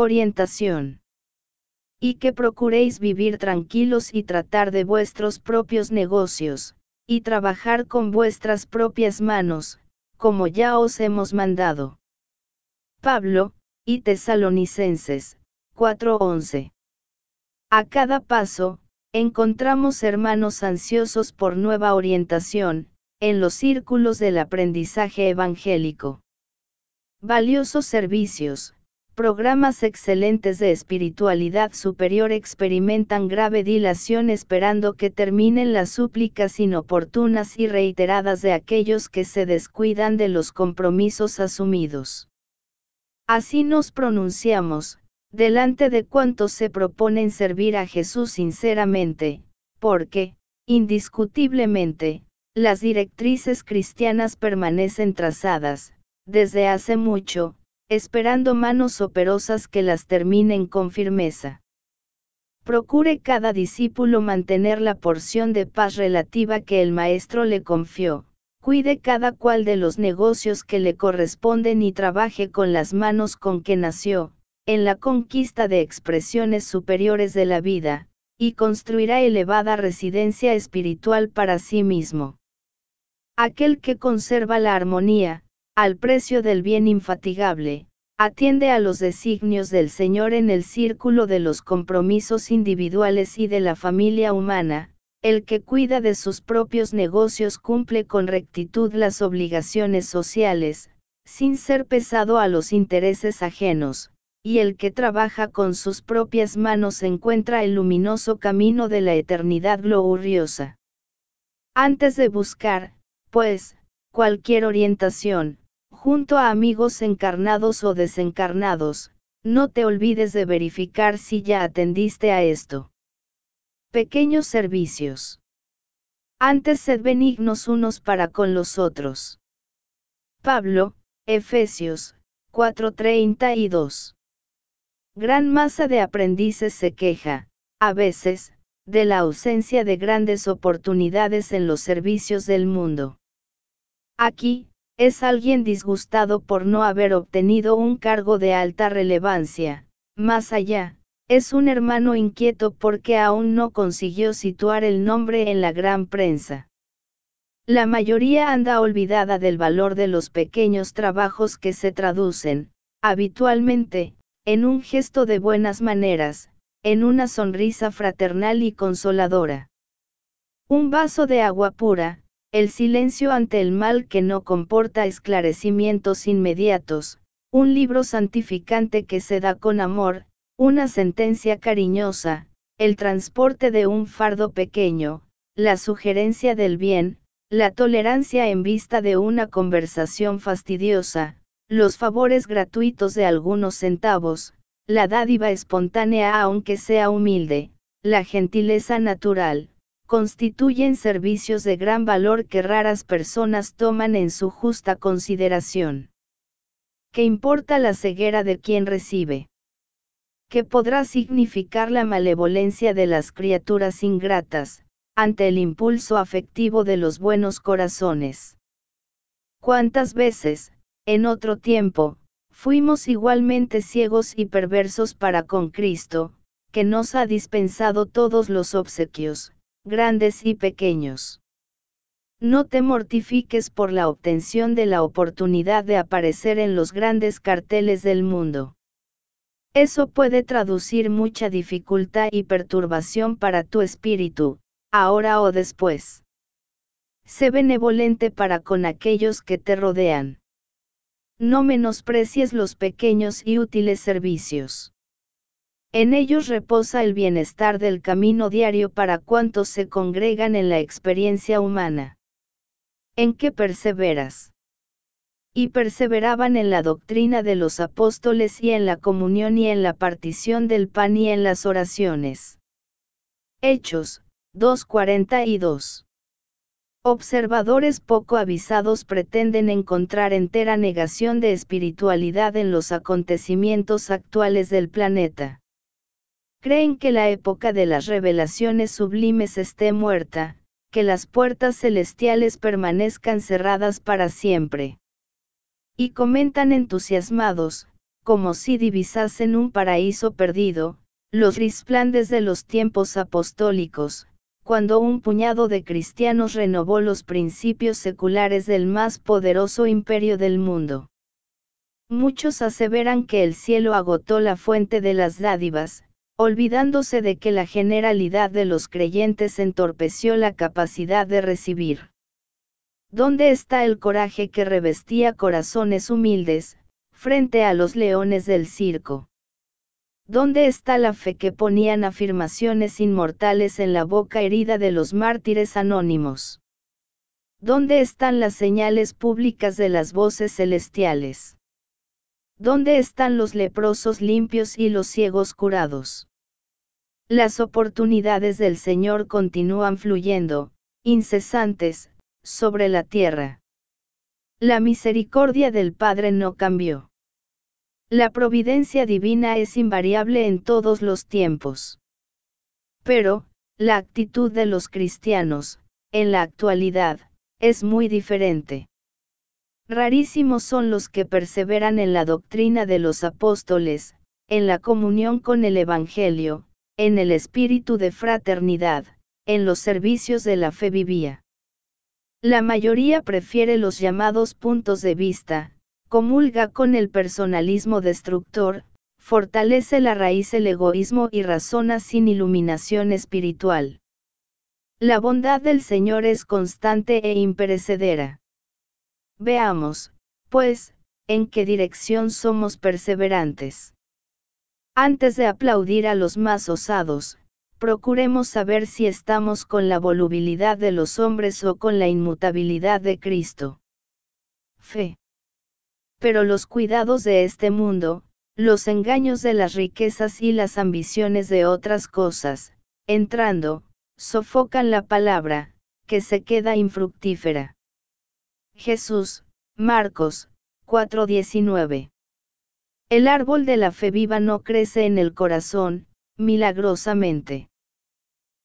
Orientación. Y que procuréis vivir tranquilos y tratar de vuestros propios negocios, y trabajar con vuestras propias manos, como ya os hemos mandado. Pablo, y Tesalonicenses, 4:11. A cada paso, encontramos hermanos ansiosos por nueva orientación, en los círculos del aprendizaje evangélico. Valiosos servicios, Programas excelentes de espiritualidad superior experimentan grave dilación esperando que terminen las súplicas inoportunas y reiteradas de aquellos que se descuidan de los compromisos asumidos. Así nos pronunciamos, delante de cuantos se proponen servir a Jesús sinceramente, porque, indiscutiblemente, las directrices cristianas permanecen trazadas, desde hace mucho, esperando manos operosas que las terminen con firmeza. Procure cada discípulo mantener la porción de paz relativa que el Maestro le confió, cuide cada cual de los negocios que le corresponden y trabaje con las manos con que nació, en la conquista de expresiones superiores de la vida, y construirá elevada residencia espiritual para sí mismo. Aquel que conserva la armonía, al precio del bien infatigable, atiende a los designios del Señor en el círculo de los compromisos individuales y de la familia humana, el que cuida de sus propios negocios cumple con rectitud las obligaciones sociales, sin ser pesado a los intereses ajenos, y el que trabaja con sus propias manos encuentra el luminoso camino de la eternidad gloriosa. Antes de buscar, pues, cualquier orientación, junto a amigos encarnados o desencarnados, no te olvides de verificar si ya atendiste a esto. Pequeños servicios. Antes sed benignos unos para con los otros. Pablo, Efesios, 4:32. Gran masa de aprendices se queja, a veces, de la ausencia de grandes oportunidades en los servicios del mundo. Aquí, es alguien disgustado por no haber obtenido un cargo de alta relevancia. Más allá, es un hermano inquieto porque aún no consiguió situar el nombre en la gran prensa. La mayoría anda olvidada del valor de los pequeños trabajos que se traducen, habitualmente, en un gesto de buenas maneras, en una sonrisa fraternal y consoladora. Un vaso de agua pura, el silencio ante el mal que no comporta esclarecimientos inmediatos, un libro santificante que se da con amor, una sentencia cariñosa, el transporte de un fardo pequeño, la sugerencia del bien, la tolerancia en vista de una conversación fastidiosa, los favores gratuitos de algunos centavos, la dádiva espontánea aunque sea humilde, la gentileza natural constituyen servicios de gran valor que raras personas toman en su justa consideración. ¿Qué importa la ceguera de quien recibe? ¿Qué podrá significar la malevolencia de las criaturas ingratas, ante el impulso afectivo de los buenos corazones? ¿Cuántas veces, en otro tiempo, fuimos igualmente ciegos y perversos para con Cristo, que nos ha dispensado todos los obsequios, grandes y pequeños. No te mortifiques por la obtención de la oportunidad de aparecer en los grandes carteles del mundo. Eso puede traducir mucha dificultad y perturbación para tu espíritu, ahora o después. Sé benevolente para con aquellos que te rodean. No menosprecies los pequeños y útiles servicios. En ellos reposa el bienestar del camino diario para cuantos se congregan en la experiencia humana. ¿En qué perseveras? Y perseveraban en la doctrina de los apóstoles y en la comunión y en la partición del pan y en las oraciones. Hechos 2.42 Observadores poco avisados pretenden encontrar entera negación de espiritualidad en los acontecimientos actuales del planeta creen que la época de las revelaciones sublimes esté muerta, que las puertas celestiales permanezcan cerradas para siempre. Y comentan entusiasmados, como si divisasen un paraíso perdido, los risplandes de los tiempos apostólicos, cuando un puñado de cristianos renovó los principios seculares del más poderoso imperio del mundo. Muchos aseveran que el cielo agotó la fuente de las dádivas, olvidándose de que la generalidad de los creyentes entorpeció la capacidad de recibir. ¿Dónde está el coraje que revestía corazones humildes, frente a los leones del circo? ¿Dónde está la fe que ponían afirmaciones inmortales en la boca herida de los mártires anónimos? ¿Dónde están las señales públicas de las voces celestiales? ¿Dónde están los leprosos limpios y los ciegos curados? Las oportunidades del Señor continúan fluyendo, incesantes, sobre la tierra. La misericordia del Padre no cambió. La providencia divina es invariable en todos los tiempos. Pero, la actitud de los cristianos, en la actualidad, es muy diferente. Rarísimos son los que perseveran en la doctrina de los apóstoles, en la comunión con el Evangelio, en el espíritu de fraternidad, en los servicios de la fe vivía. La mayoría prefiere los llamados puntos de vista, comulga con el personalismo destructor, fortalece la raíz el egoísmo y razona sin iluminación espiritual. La bondad del Señor es constante e imperecedera. Veamos, pues, en qué dirección somos perseverantes. Antes de aplaudir a los más osados, procuremos saber si estamos con la volubilidad de los hombres o con la inmutabilidad de Cristo. Fe. Pero los cuidados de este mundo, los engaños de las riquezas y las ambiciones de otras cosas, entrando, sofocan la palabra, que se queda infructífera. Jesús, Marcos, 4:19. El árbol de la fe viva no crece en el corazón, milagrosamente.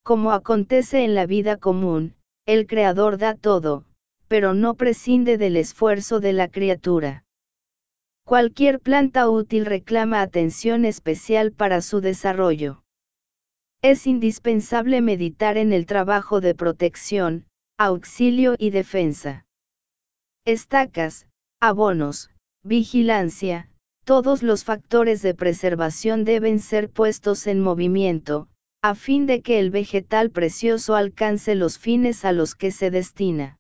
Como acontece en la vida común, el Creador da todo, pero no prescinde del esfuerzo de la criatura. Cualquier planta útil reclama atención especial para su desarrollo. Es indispensable meditar en el trabajo de protección, auxilio y defensa estacas, abonos, vigilancia, todos los factores de preservación deben ser puestos en movimiento, a fin de que el vegetal precioso alcance los fines a los que se destina.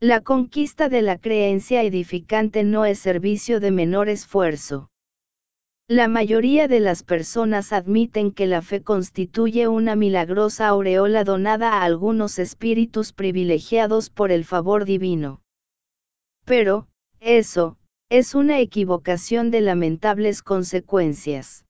La conquista de la creencia edificante no es servicio de menor esfuerzo. La mayoría de las personas admiten que la fe constituye una milagrosa aureola donada a algunos espíritus privilegiados por el favor divino. Pero, eso, es una equivocación de lamentables consecuencias.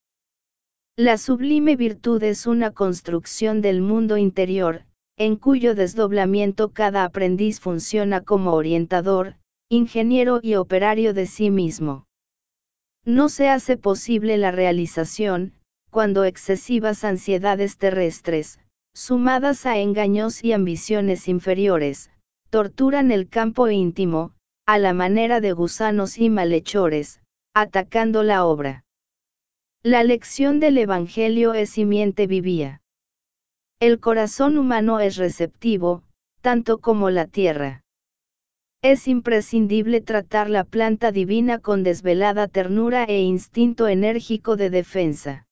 La sublime virtud es una construcción del mundo interior, en cuyo desdoblamiento cada aprendiz funciona como orientador, ingeniero y operario de sí mismo. No se hace posible la realización, cuando excesivas ansiedades terrestres, sumadas a engaños y ambiciones inferiores, torturan el campo íntimo, a la manera de gusanos y malhechores, atacando la obra. La lección del Evangelio es simiente vivía. El corazón humano es receptivo, tanto como la tierra. Es imprescindible tratar la planta divina con desvelada ternura e instinto enérgico de defensa.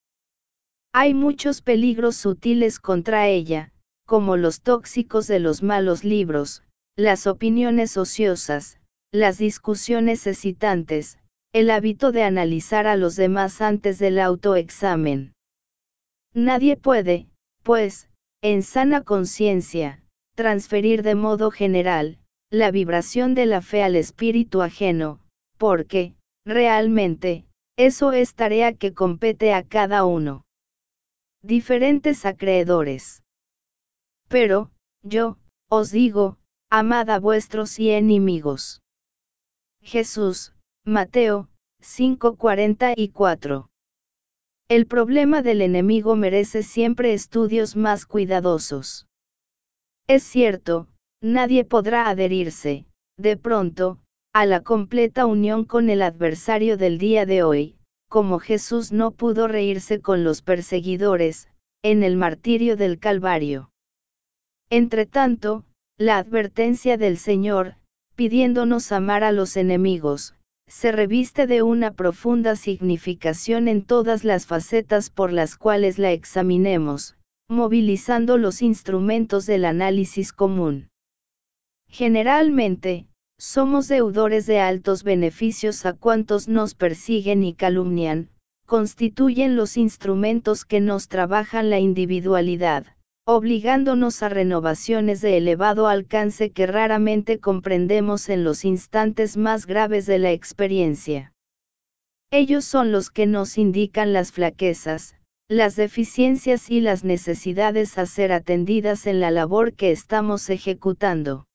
Hay muchos peligros sutiles contra ella, como los tóxicos de los malos libros, las opiniones ociosas, las discusiones excitantes, el hábito de analizar a los demás antes del autoexamen. Nadie puede, pues, en sana conciencia, transferir de modo general, la vibración de la fe al espíritu ajeno, porque, realmente, eso es tarea que compete a cada uno. Diferentes acreedores. Pero, yo, os digo, amad a vuestros y enemigos. Jesús, Mateo, 5:44. El problema del enemigo merece siempre estudios más cuidadosos. Es cierto, nadie podrá adherirse, de pronto, a la completa unión con el adversario del día de hoy, como Jesús no pudo reírse con los perseguidores, en el martirio del Calvario. Entretanto, la advertencia del Señor, pidiéndonos amar a los enemigos, se reviste de una profunda significación en todas las facetas por las cuales la examinemos, movilizando los instrumentos del análisis común. Generalmente, somos deudores de altos beneficios a cuantos nos persiguen y calumnian, constituyen los instrumentos que nos trabajan la individualidad, obligándonos a renovaciones de elevado alcance que raramente comprendemos en los instantes más graves de la experiencia. Ellos son los que nos indican las flaquezas, las deficiencias y las necesidades a ser atendidas en la labor que estamos ejecutando.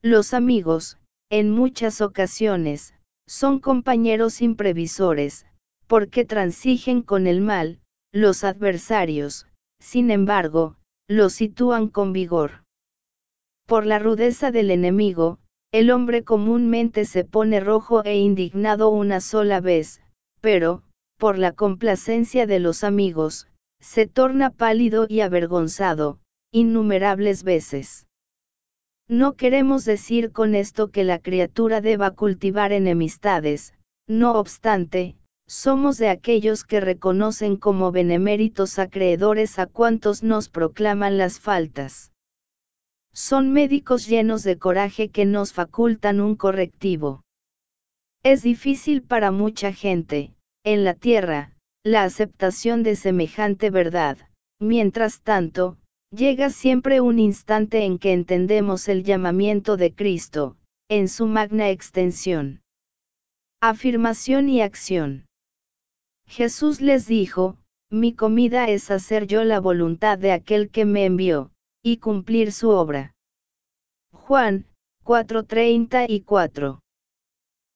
Los amigos, en muchas ocasiones, son compañeros imprevisores, porque transigen con el mal, los adversarios, sin embargo, lo sitúan con vigor. Por la rudeza del enemigo, el hombre comúnmente se pone rojo e indignado una sola vez, pero, por la complacencia de los amigos, se torna pálido y avergonzado, innumerables veces. No queremos decir con esto que la criatura deba cultivar enemistades, no obstante, somos de aquellos que reconocen como beneméritos acreedores a cuantos nos proclaman las faltas. Son médicos llenos de coraje que nos facultan un correctivo. Es difícil para mucha gente, en la tierra, la aceptación de semejante verdad. Mientras tanto, llega siempre un instante en que entendemos el llamamiento de Cristo, en su magna extensión. Afirmación y acción. Jesús les dijo, mi comida es hacer yo la voluntad de aquel que me envió, y cumplir su obra. Juan 4:34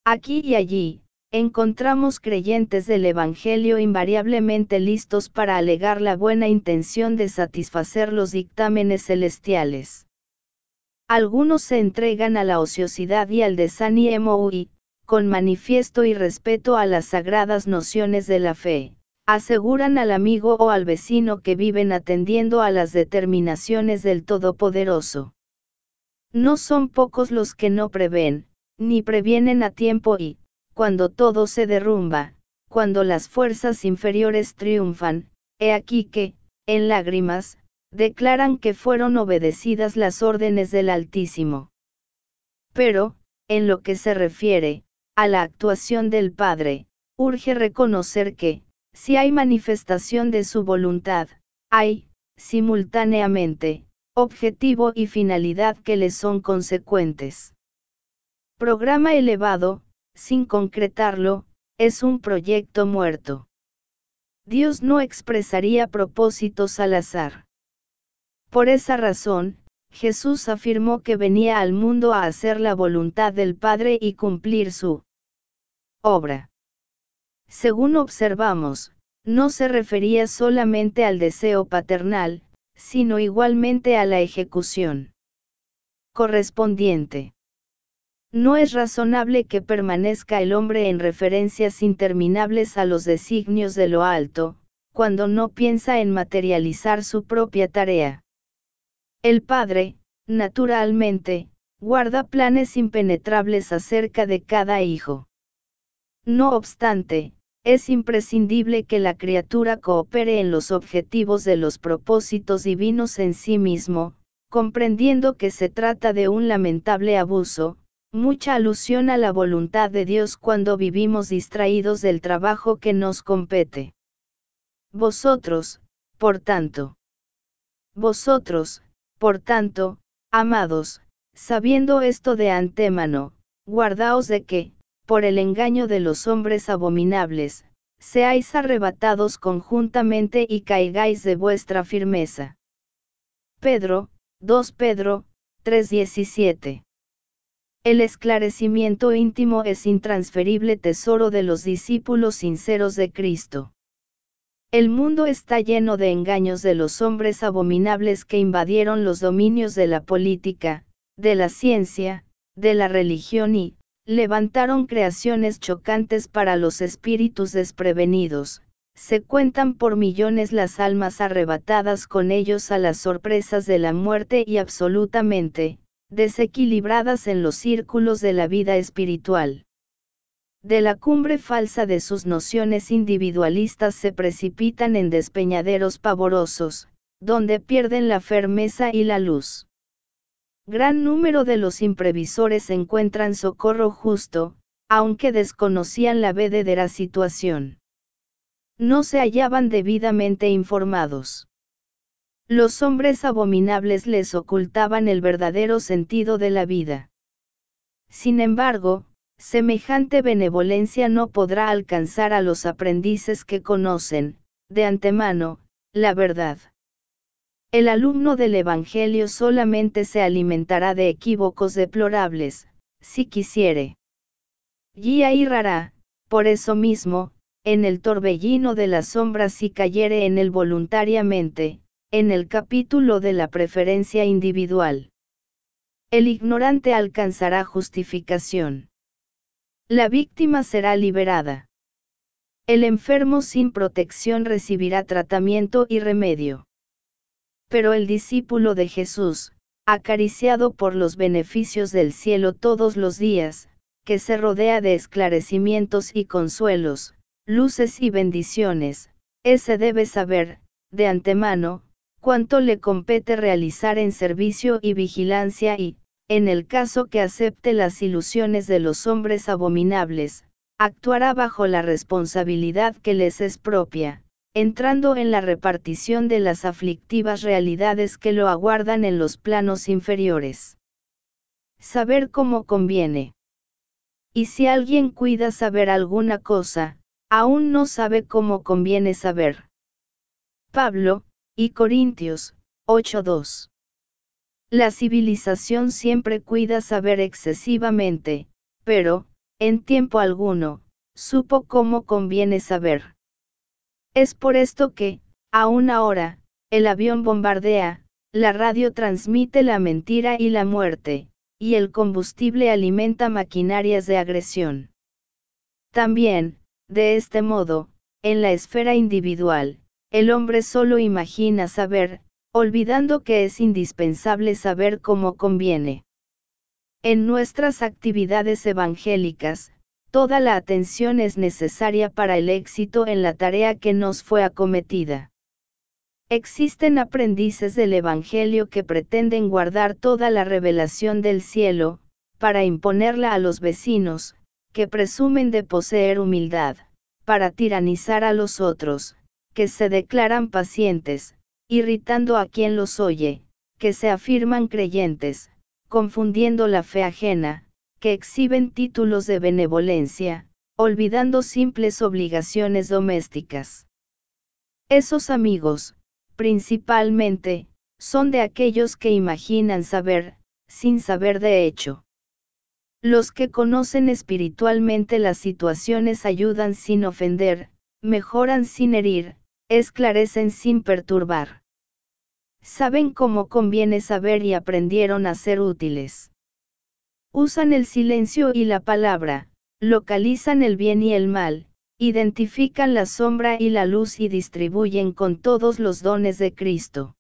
Aquí y allí, encontramos creyentes del Evangelio invariablemente listos para alegar la buena intención de satisfacer los dictámenes celestiales. Algunos se entregan a la ociosidad y al desánimo y, con manifiesto y respeto a las sagradas nociones de la fe, aseguran al amigo o al vecino que viven atendiendo a las determinaciones del Todopoderoso. No son pocos los que no prevén, ni previenen a tiempo y, cuando todo se derrumba, cuando las fuerzas inferiores triunfan, he aquí que, en lágrimas, declaran que fueron obedecidas las órdenes del Altísimo. Pero, en lo que se refiere, a la actuación del Padre, urge reconocer que, si hay manifestación de su voluntad, hay, simultáneamente, objetivo y finalidad que le son consecuentes. Programa elevado, sin concretarlo, es un proyecto muerto. Dios no expresaría propósitos al azar. Por esa razón, Jesús afirmó que venía al mundo a hacer la voluntad del Padre y cumplir su obra. Según observamos, no se refería solamente al deseo paternal, sino igualmente a la ejecución correspondiente. No es razonable que permanezca el hombre en referencias interminables a los designios de lo alto, cuando no piensa en materializar su propia tarea. El padre, naturalmente, guarda planes impenetrables acerca de cada hijo. No obstante, es imprescindible que la criatura coopere en los objetivos de los propósitos divinos en sí mismo, comprendiendo que se trata de un lamentable abuso, mucha alusión a la voluntad de Dios cuando vivimos distraídos del trabajo que nos compete. Vosotros, por tanto, vosotros, por tanto, amados, sabiendo esto de antemano, guardaos de que, por el engaño de los hombres abominables, seáis arrebatados conjuntamente y caigáis de vuestra firmeza. Pedro, 2 Pedro, 3:17. El esclarecimiento íntimo es intransferible tesoro de los discípulos sinceros de Cristo. El mundo está lleno de engaños de los hombres abominables que invadieron los dominios de la política, de la ciencia, de la religión y, levantaron creaciones chocantes para los espíritus desprevenidos, se cuentan por millones las almas arrebatadas con ellos a las sorpresas de la muerte y absolutamente, desequilibradas en los círculos de la vida espiritual de la cumbre falsa de sus nociones individualistas se precipitan en despeñaderos pavorosos, donde pierden la firmeza y la luz. Gran número de los imprevisores encuentran socorro justo, aunque desconocían la verdadera situación. No se hallaban debidamente informados. Los hombres abominables les ocultaban el verdadero sentido de la vida. Sin embargo, Semejante benevolencia no podrá alcanzar a los aprendices que conocen, de antemano, la verdad. El alumno del Evangelio solamente se alimentará de equívocos deplorables, si quisiere. Y ahí rara, por eso mismo, en el torbellino de las sombras si cayere en él voluntariamente, en el capítulo de la preferencia individual. El ignorante alcanzará justificación. La víctima será liberada. El enfermo sin protección recibirá tratamiento y remedio. Pero el discípulo de Jesús, acariciado por los beneficios del cielo todos los días, que se rodea de esclarecimientos y consuelos, luces y bendiciones, ese debe saber, de antemano, cuánto le compete realizar en servicio y vigilancia y, en el caso que acepte las ilusiones de los hombres abominables, actuará bajo la responsabilidad que les es propia, entrando en la repartición de las aflictivas realidades que lo aguardan en los planos inferiores. Saber cómo conviene. Y si alguien cuida saber alguna cosa, aún no sabe cómo conviene saber. Pablo, y Corintios, 8.2. La civilización siempre cuida saber excesivamente, pero, en tiempo alguno, supo cómo conviene saber. Es por esto que, aún ahora, el avión bombardea, la radio transmite la mentira y la muerte, y el combustible alimenta maquinarias de agresión. También, de este modo, en la esfera individual, el hombre solo imagina saber, olvidando que es indispensable saber cómo conviene. En nuestras actividades evangélicas, toda la atención es necesaria para el éxito en la tarea que nos fue acometida. Existen aprendices del Evangelio que pretenden guardar toda la revelación del cielo, para imponerla a los vecinos, que presumen de poseer humildad, para tiranizar a los otros, que se declaran pacientes, irritando a quien los oye, que se afirman creyentes, confundiendo la fe ajena, que exhiben títulos de benevolencia, olvidando simples obligaciones domésticas. Esos amigos, principalmente, son de aquellos que imaginan saber, sin saber de hecho. Los que conocen espiritualmente las situaciones ayudan sin ofender, mejoran sin herir, esclarecen sin perturbar. Saben cómo conviene saber y aprendieron a ser útiles. Usan el silencio y la palabra, localizan el bien y el mal, identifican la sombra y la luz y distribuyen con todos los dones de Cristo.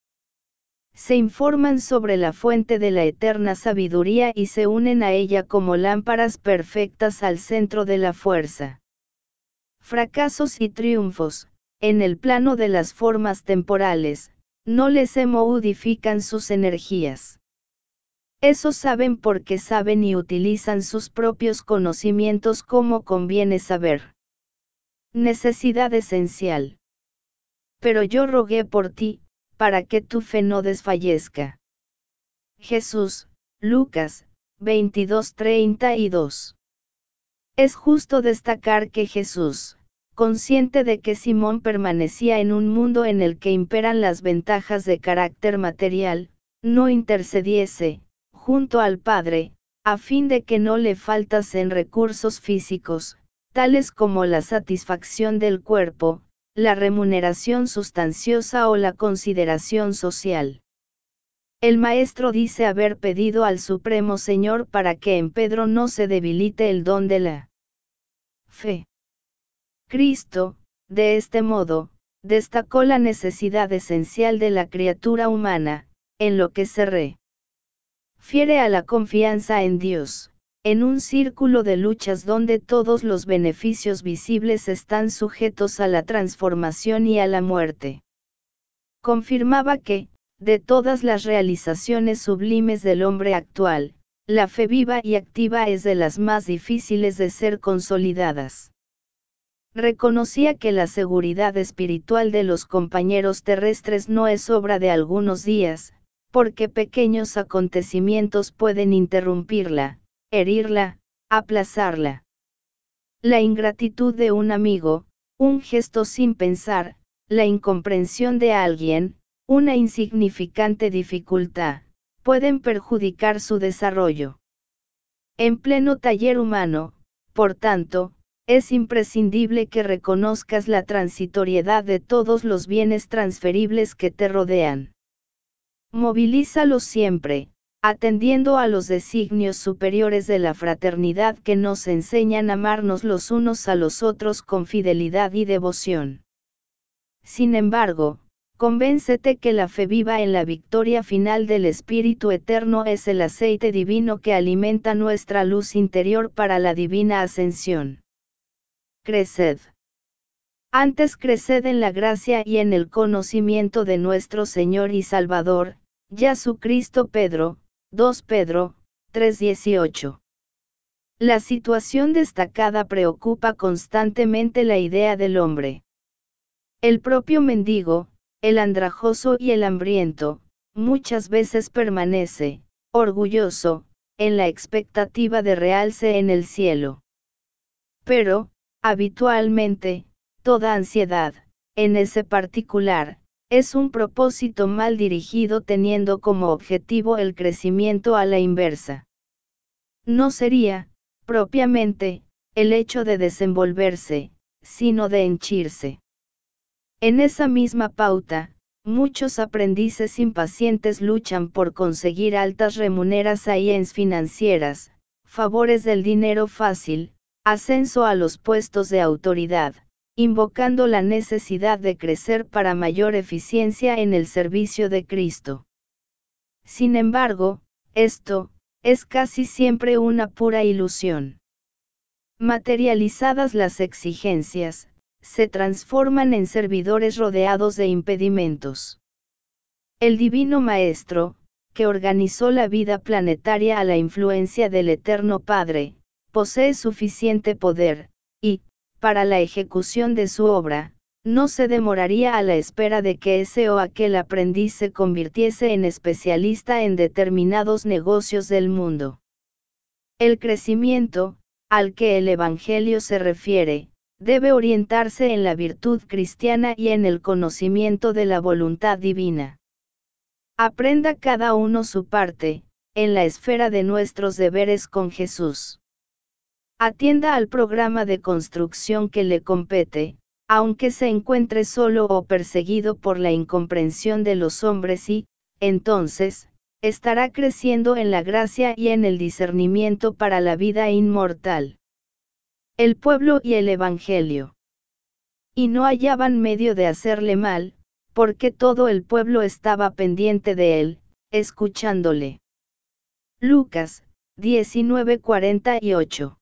Se informan sobre la fuente de la eterna sabiduría y se unen a ella como lámparas perfectas al centro de la fuerza. Fracasos y triunfos, en el plano de las formas temporales, no les modifican sus energías. Esos saben porque saben y utilizan sus propios conocimientos como conviene saber. Necesidad esencial. Pero yo rogué por ti, para que tu fe no desfallezca. Jesús, Lucas, 22:32. Es justo destacar que Jesús, consciente de que Simón permanecía en un mundo en el que imperan las ventajas de carácter material, no intercediese, junto al Padre, a fin de que no le faltasen recursos físicos, tales como la satisfacción del cuerpo, la remuneración sustanciosa o la consideración social. El maestro dice haber pedido al Supremo Señor para que en Pedro no se debilite el don de la fe. Cristo, de este modo, destacó la necesidad esencial de la criatura humana, en lo que se refiere a la confianza en Dios, en un círculo de luchas donde todos los beneficios visibles están sujetos a la transformación y a la muerte. Confirmaba que, de todas las realizaciones sublimes del hombre actual, la fe viva y activa es de las más difíciles de ser consolidadas. Reconocía que la seguridad espiritual de los compañeros terrestres no es obra de algunos días, porque pequeños acontecimientos pueden interrumpirla, herirla, aplazarla. La ingratitud de un amigo, un gesto sin pensar, la incomprensión de alguien, una insignificante dificultad, pueden perjudicar su desarrollo. En pleno taller humano, por tanto, es imprescindible que reconozcas la transitoriedad de todos los bienes transferibles que te rodean. Movilízalo siempre, atendiendo a los designios superiores de la fraternidad que nos enseñan a amarnos los unos a los otros con fidelidad y devoción. Sin embargo, convéncete que la fe viva en la victoria final del Espíritu Eterno es el aceite divino que alimenta nuestra luz interior para la divina ascensión creced. Antes creced en la gracia y en el conocimiento de nuestro Señor y Salvador, Jesucristo Pedro, 2 Pedro, 3:18. La situación destacada preocupa constantemente la idea del hombre. El propio mendigo, el andrajoso y el hambriento, muchas veces permanece, orgulloso, en la expectativa de realce en el cielo. Pero, Habitualmente, toda ansiedad, en ese particular, es un propósito mal dirigido teniendo como objetivo el crecimiento a la inversa. No sería, propiamente, el hecho de desenvolverse, sino de henchirse. En esa misma pauta, muchos aprendices impacientes luchan por conseguir altas remuneras remuneraciones financieras, favores del dinero fácil, Ascenso a los puestos de autoridad, invocando la necesidad de crecer para mayor eficiencia en el servicio de Cristo. Sin embargo, esto, es casi siempre una pura ilusión. Materializadas las exigencias, se transforman en servidores rodeados de impedimentos. El Divino Maestro, que organizó la vida planetaria a la influencia del Eterno Padre, posee suficiente poder, y, para la ejecución de su obra, no se demoraría a la espera de que ese o aquel aprendiz se convirtiese en especialista en determinados negocios del mundo. El crecimiento, al que el Evangelio se refiere, debe orientarse en la virtud cristiana y en el conocimiento de la voluntad divina. Aprenda cada uno su parte, en la esfera de nuestros deberes con Jesús. Atienda al programa de construcción que le compete, aunque se encuentre solo o perseguido por la incomprensión de los hombres y, entonces, estará creciendo en la gracia y en el discernimiento para la vida inmortal. El pueblo y el Evangelio. Y no hallaban medio de hacerle mal, porque todo el pueblo estaba pendiente de él, escuchándole. Lucas 19:48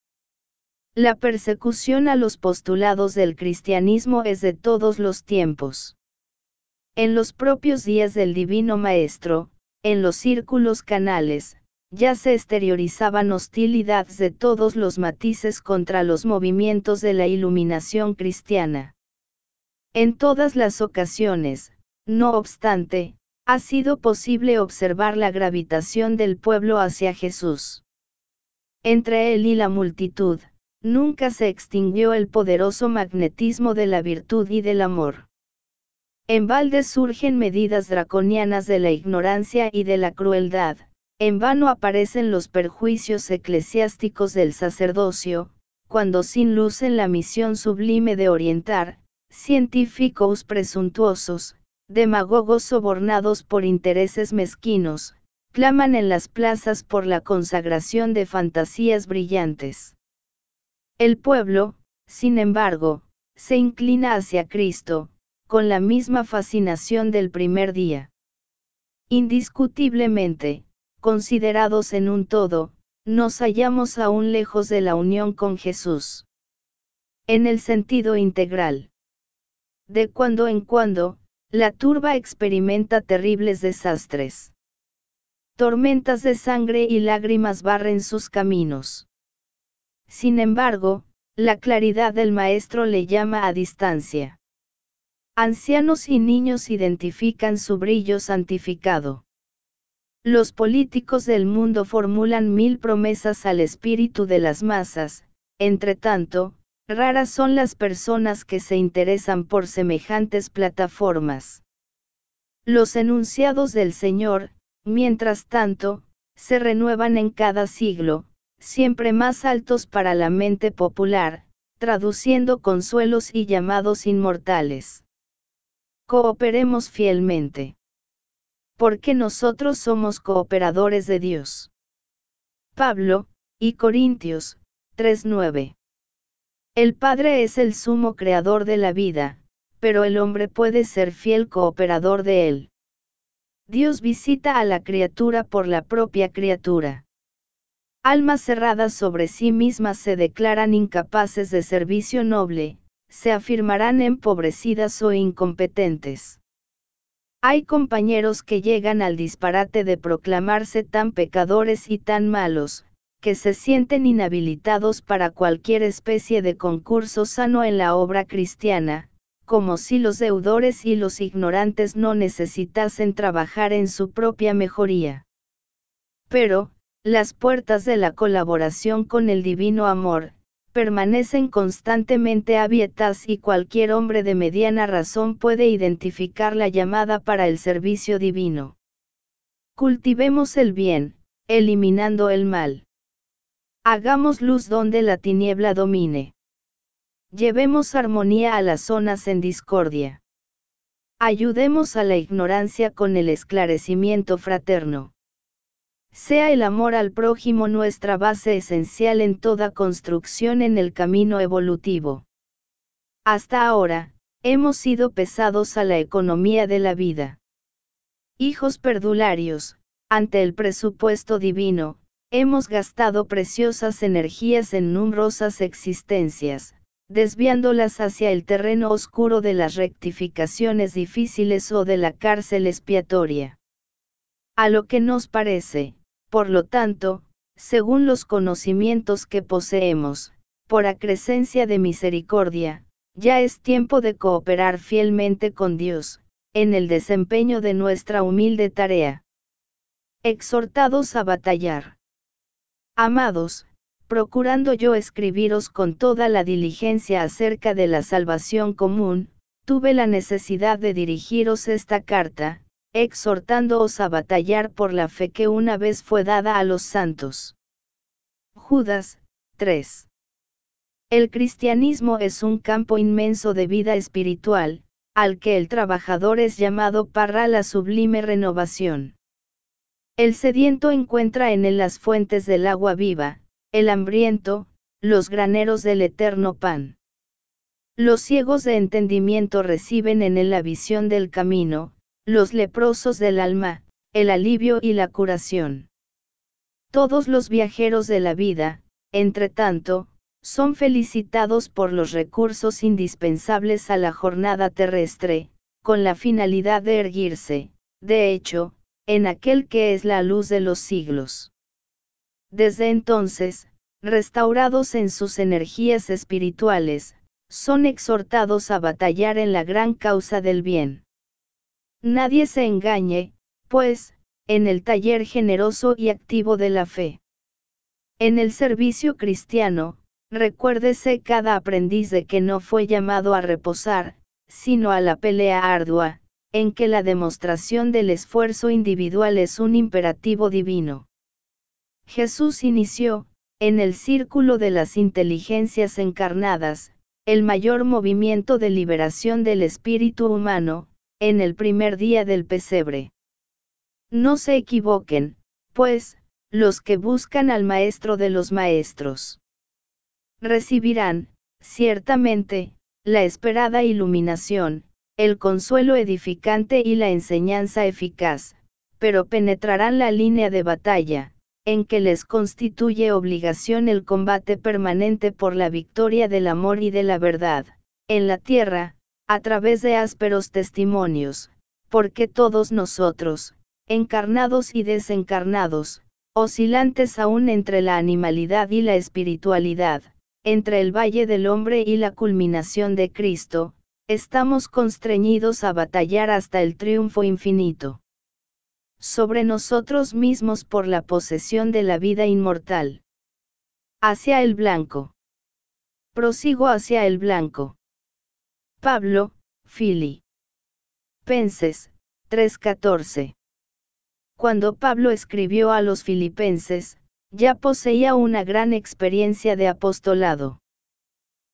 la persecución a los postulados del cristianismo es de todos los tiempos. En los propios días del Divino Maestro, en los círculos canales, ya se exteriorizaban hostilidades de todos los matices contra los movimientos de la iluminación cristiana. En todas las ocasiones, no obstante, ha sido posible observar la gravitación del pueblo hacia Jesús. Entre él y la multitud, Nunca se extinguió el poderoso magnetismo de la virtud y del amor. En balde surgen medidas draconianas de la ignorancia y de la crueldad, en vano aparecen los perjuicios eclesiásticos del sacerdocio, cuando sin luz en la misión sublime de orientar, científicos presuntuosos, demagogos sobornados por intereses mezquinos, claman en las plazas por la consagración de fantasías brillantes. El pueblo, sin embargo, se inclina hacia Cristo, con la misma fascinación del primer día. Indiscutiblemente, considerados en un todo, nos hallamos aún lejos de la unión con Jesús. En el sentido integral. De cuando en cuando, la turba experimenta terribles desastres. Tormentas de sangre y lágrimas barren sus caminos. Sin embargo, la claridad del maestro le llama a distancia. Ancianos y niños identifican su brillo santificado. Los políticos del mundo formulan mil promesas al espíritu de las masas, entre tanto, raras son las personas que se interesan por semejantes plataformas. Los enunciados del Señor, mientras tanto, se renuevan en cada siglo, siempre más altos para la mente popular, traduciendo consuelos y llamados inmortales. Cooperemos fielmente. Porque nosotros somos cooperadores de Dios. Pablo, y Corintios, 3.9. El Padre es el sumo creador de la vida, pero el hombre puede ser fiel cooperador de él. Dios visita a la criatura por la propia criatura. Almas cerradas sobre sí mismas se declaran incapaces de servicio noble, se afirmarán empobrecidas o incompetentes. Hay compañeros que llegan al disparate de proclamarse tan pecadores y tan malos, que se sienten inhabilitados para cualquier especie de concurso sano en la obra cristiana, como si los deudores y los ignorantes no necesitasen trabajar en su propia mejoría. Pero, las puertas de la colaboración con el divino amor, permanecen constantemente abiertas y cualquier hombre de mediana razón puede identificar la llamada para el servicio divino. Cultivemos el bien, eliminando el mal. Hagamos luz donde la tiniebla domine. Llevemos armonía a las zonas en discordia. Ayudemos a la ignorancia con el esclarecimiento fraterno. Sea el amor al prójimo nuestra base esencial en toda construcción en el camino evolutivo. Hasta ahora, hemos sido pesados a la economía de la vida. Hijos perdularios, ante el presupuesto divino, hemos gastado preciosas energías en numerosas existencias, desviándolas hacia el terreno oscuro de las rectificaciones difíciles o de la cárcel expiatoria. A lo que nos parece, por lo tanto, según los conocimientos que poseemos, por acrescencia de misericordia, ya es tiempo de cooperar fielmente con Dios, en el desempeño de nuestra humilde tarea. Exhortados a batallar. Amados, procurando yo escribiros con toda la diligencia acerca de la salvación común, tuve la necesidad de dirigiros esta carta, exhortándoos a batallar por la fe que una vez fue dada a los santos. Judas, 3. El cristianismo es un campo inmenso de vida espiritual, al que el trabajador es llamado para la sublime renovación. El sediento encuentra en él las fuentes del agua viva, el hambriento, los graneros del eterno pan. Los ciegos de entendimiento reciben en él la visión del camino, los leprosos del alma, el alivio y la curación. Todos los viajeros de la vida, entre tanto, son felicitados por los recursos indispensables a la jornada terrestre, con la finalidad de erguirse, de hecho, en aquel que es la luz de los siglos. Desde entonces, restaurados en sus energías espirituales, son exhortados a batallar en la gran causa del bien. Nadie se engañe, pues, en el taller generoso y activo de la fe. En el servicio cristiano, recuérdese cada aprendiz de que no fue llamado a reposar, sino a la pelea ardua, en que la demostración del esfuerzo individual es un imperativo divino. Jesús inició, en el círculo de las inteligencias encarnadas, el mayor movimiento de liberación del espíritu humano, en el primer día del pesebre. No se equivoquen, pues, los que buscan al Maestro de los Maestros. Recibirán, ciertamente, la esperada iluminación, el consuelo edificante y la enseñanza eficaz, pero penetrarán la línea de batalla, en que les constituye obligación el combate permanente por la victoria del amor y de la verdad, en la tierra, a través de ásperos testimonios, porque todos nosotros, encarnados y desencarnados, oscilantes aún entre la animalidad y la espiritualidad, entre el valle del hombre y la culminación de Cristo, estamos constreñidos a batallar hasta el triunfo infinito. Sobre nosotros mismos por la posesión de la vida inmortal. Hacia el blanco. Prosigo hacia el blanco. Pablo, Fili. Penses, 3.14. Cuando Pablo escribió a los filipenses, ya poseía una gran experiencia de apostolado.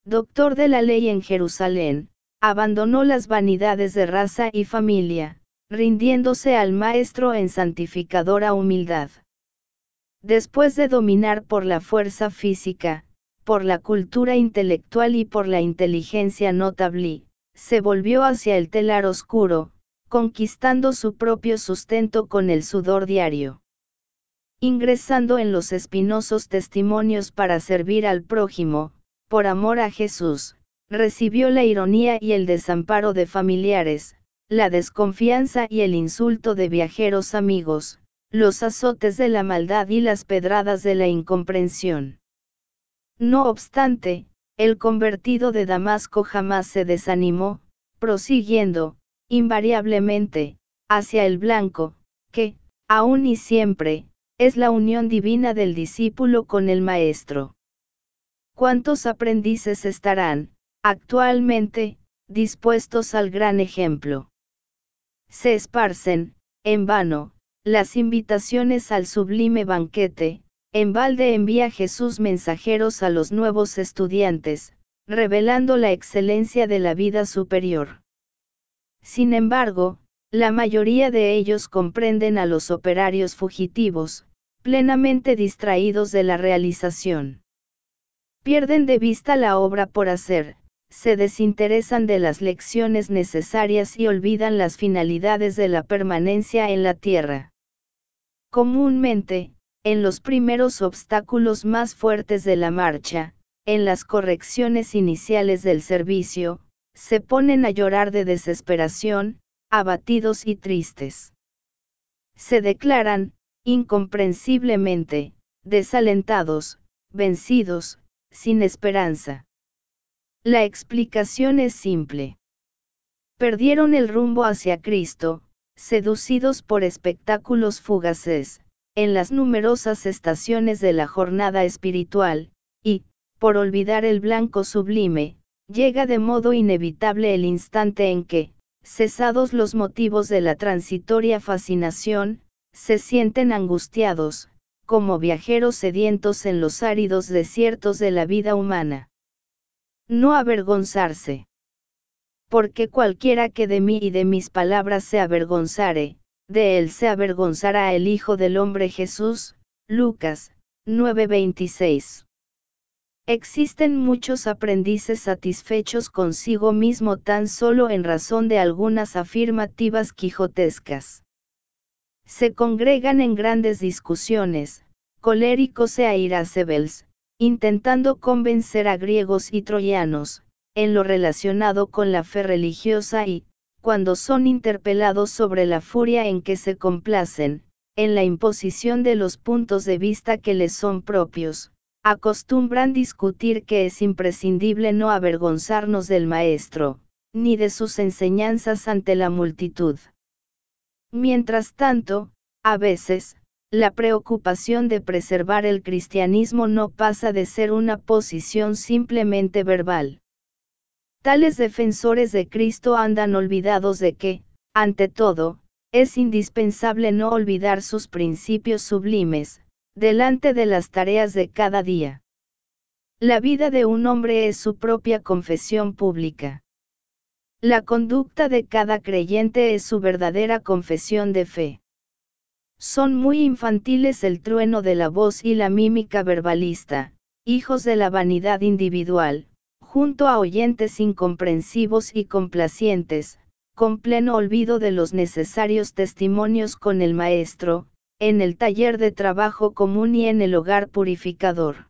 Doctor de la ley en Jerusalén, abandonó las vanidades de raza y familia, rindiéndose al Maestro en santificadora humildad. Después de dominar por la fuerza física, por la cultura intelectual y por la inteligencia notable, se volvió hacia el telar oscuro, conquistando su propio sustento con el sudor diario. Ingresando en los espinosos testimonios para servir al prójimo, por amor a Jesús, recibió la ironía y el desamparo de familiares, la desconfianza y el insulto de viajeros amigos, los azotes de la maldad y las pedradas de la incomprensión. No obstante, el convertido de Damasco jamás se desanimó, prosiguiendo, invariablemente, hacia el blanco, que, aún y siempre, es la unión divina del discípulo con el Maestro. ¿Cuántos aprendices estarán, actualmente, dispuestos al gran ejemplo? Se esparcen, en vano, las invitaciones al sublime banquete, en balde envía Jesús mensajeros a los nuevos estudiantes, revelando la excelencia de la vida superior. Sin embargo, la mayoría de ellos comprenden a los operarios fugitivos, plenamente distraídos de la realización. Pierden de vista la obra por hacer, se desinteresan de las lecciones necesarias y olvidan las finalidades de la permanencia en la tierra. Comúnmente, en los primeros obstáculos más fuertes de la marcha, en las correcciones iniciales del servicio, se ponen a llorar de desesperación, abatidos y tristes. Se declaran, incomprensiblemente, desalentados, vencidos, sin esperanza. La explicación es simple. Perdieron el rumbo hacia Cristo, seducidos por espectáculos fugaces, en las numerosas estaciones de la jornada espiritual, y, por olvidar el blanco sublime, llega de modo inevitable el instante en que, cesados los motivos de la transitoria fascinación, se sienten angustiados, como viajeros sedientos en los áridos desiertos de la vida humana. No avergonzarse. Porque cualquiera que de mí y de mis palabras se avergonzare, de él se avergonzará el Hijo del Hombre Jesús, Lucas 9:26. Existen muchos aprendices satisfechos consigo mismo tan solo en razón de algunas afirmativas quijotescas. Se congregan en grandes discusiones, coléricos e irascibles, intentando convencer a griegos y troyanos, en lo relacionado con la fe religiosa y, cuando son interpelados sobre la furia en que se complacen, en la imposición de los puntos de vista que les son propios, acostumbran discutir que es imprescindible no avergonzarnos del Maestro, ni de sus enseñanzas ante la multitud. Mientras tanto, a veces, la preocupación de preservar el cristianismo no pasa de ser una posición simplemente verbal. Tales defensores de Cristo andan olvidados de que, ante todo, es indispensable no olvidar sus principios sublimes, delante de las tareas de cada día. La vida de un hombre es su propia confesión pública. La conducta de cada creyente es su verdadera confesión de fe. Son muy infantiles el trueno de la voz y la mímica verbalista, hijos de la vanidad individual, junto a oyentes incomprensivos y complacientes, con pleno olvido de los necesarios testimonios con el maestro, en el taller de trabajo común y en el hogar purificador.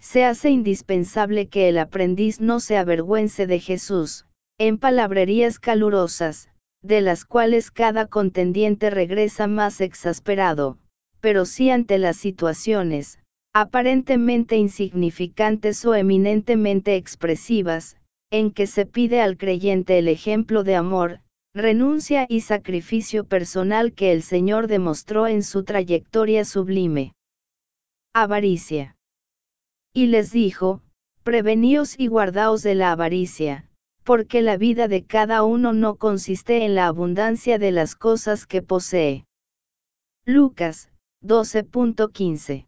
Se hace indispensable que el aprendiz no se avergüence de Jesús, en palabrerías calurosas, de las cuales cada contendiente regresa más exasperado, pero sí ante las situaciones, aparentemente insignificantes o eminentemente expresivas, en que se pide al creyente el ejemplo de amor, renuncia y sacrificio personal que el Señor demostró en su trayectoria sublime. Avaricia. Y les dijo, preveníos y guardaos de la avaricia, porque la vida de cada uno no consiste en la abundancia de las cosas que posee. Lucas 12.15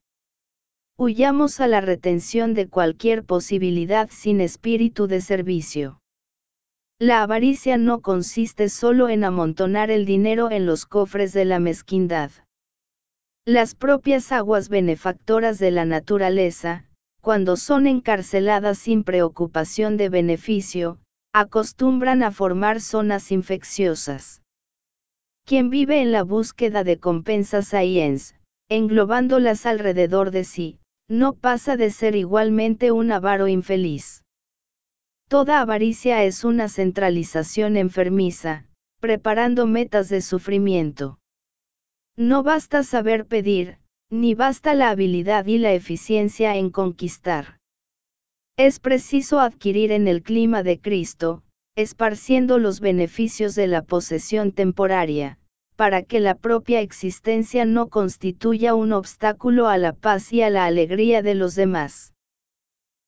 Huyamos a la retención de cualquier posibilidad sin espíritu de servicio. La avaricia no consiste solo en amontonar el dinero en los cofres de la mezquindad. Las propias aguas benefactoras de la naturaleza, cuando son encarceladas sin preocupación de beneficio, acostumbran a formar zonas infecciosas. Quien vive en la búsqueda de compensas IENS, englobándolas alrededor de sí, no pasa de ser igualmente un avaro infeliz. Toda avaricia es una centralización enfermiza, preparando metas de sufrimiento. No basta saber pedir, ni basta la habilidad y la eficiencia en conquistar. Es preciso adquirir en el clima de Cristo, esparciendo los beneficios de la posesión temporaria, para que la propia existencia no constituya un obstáculo a la paz y a la alegría de los demás.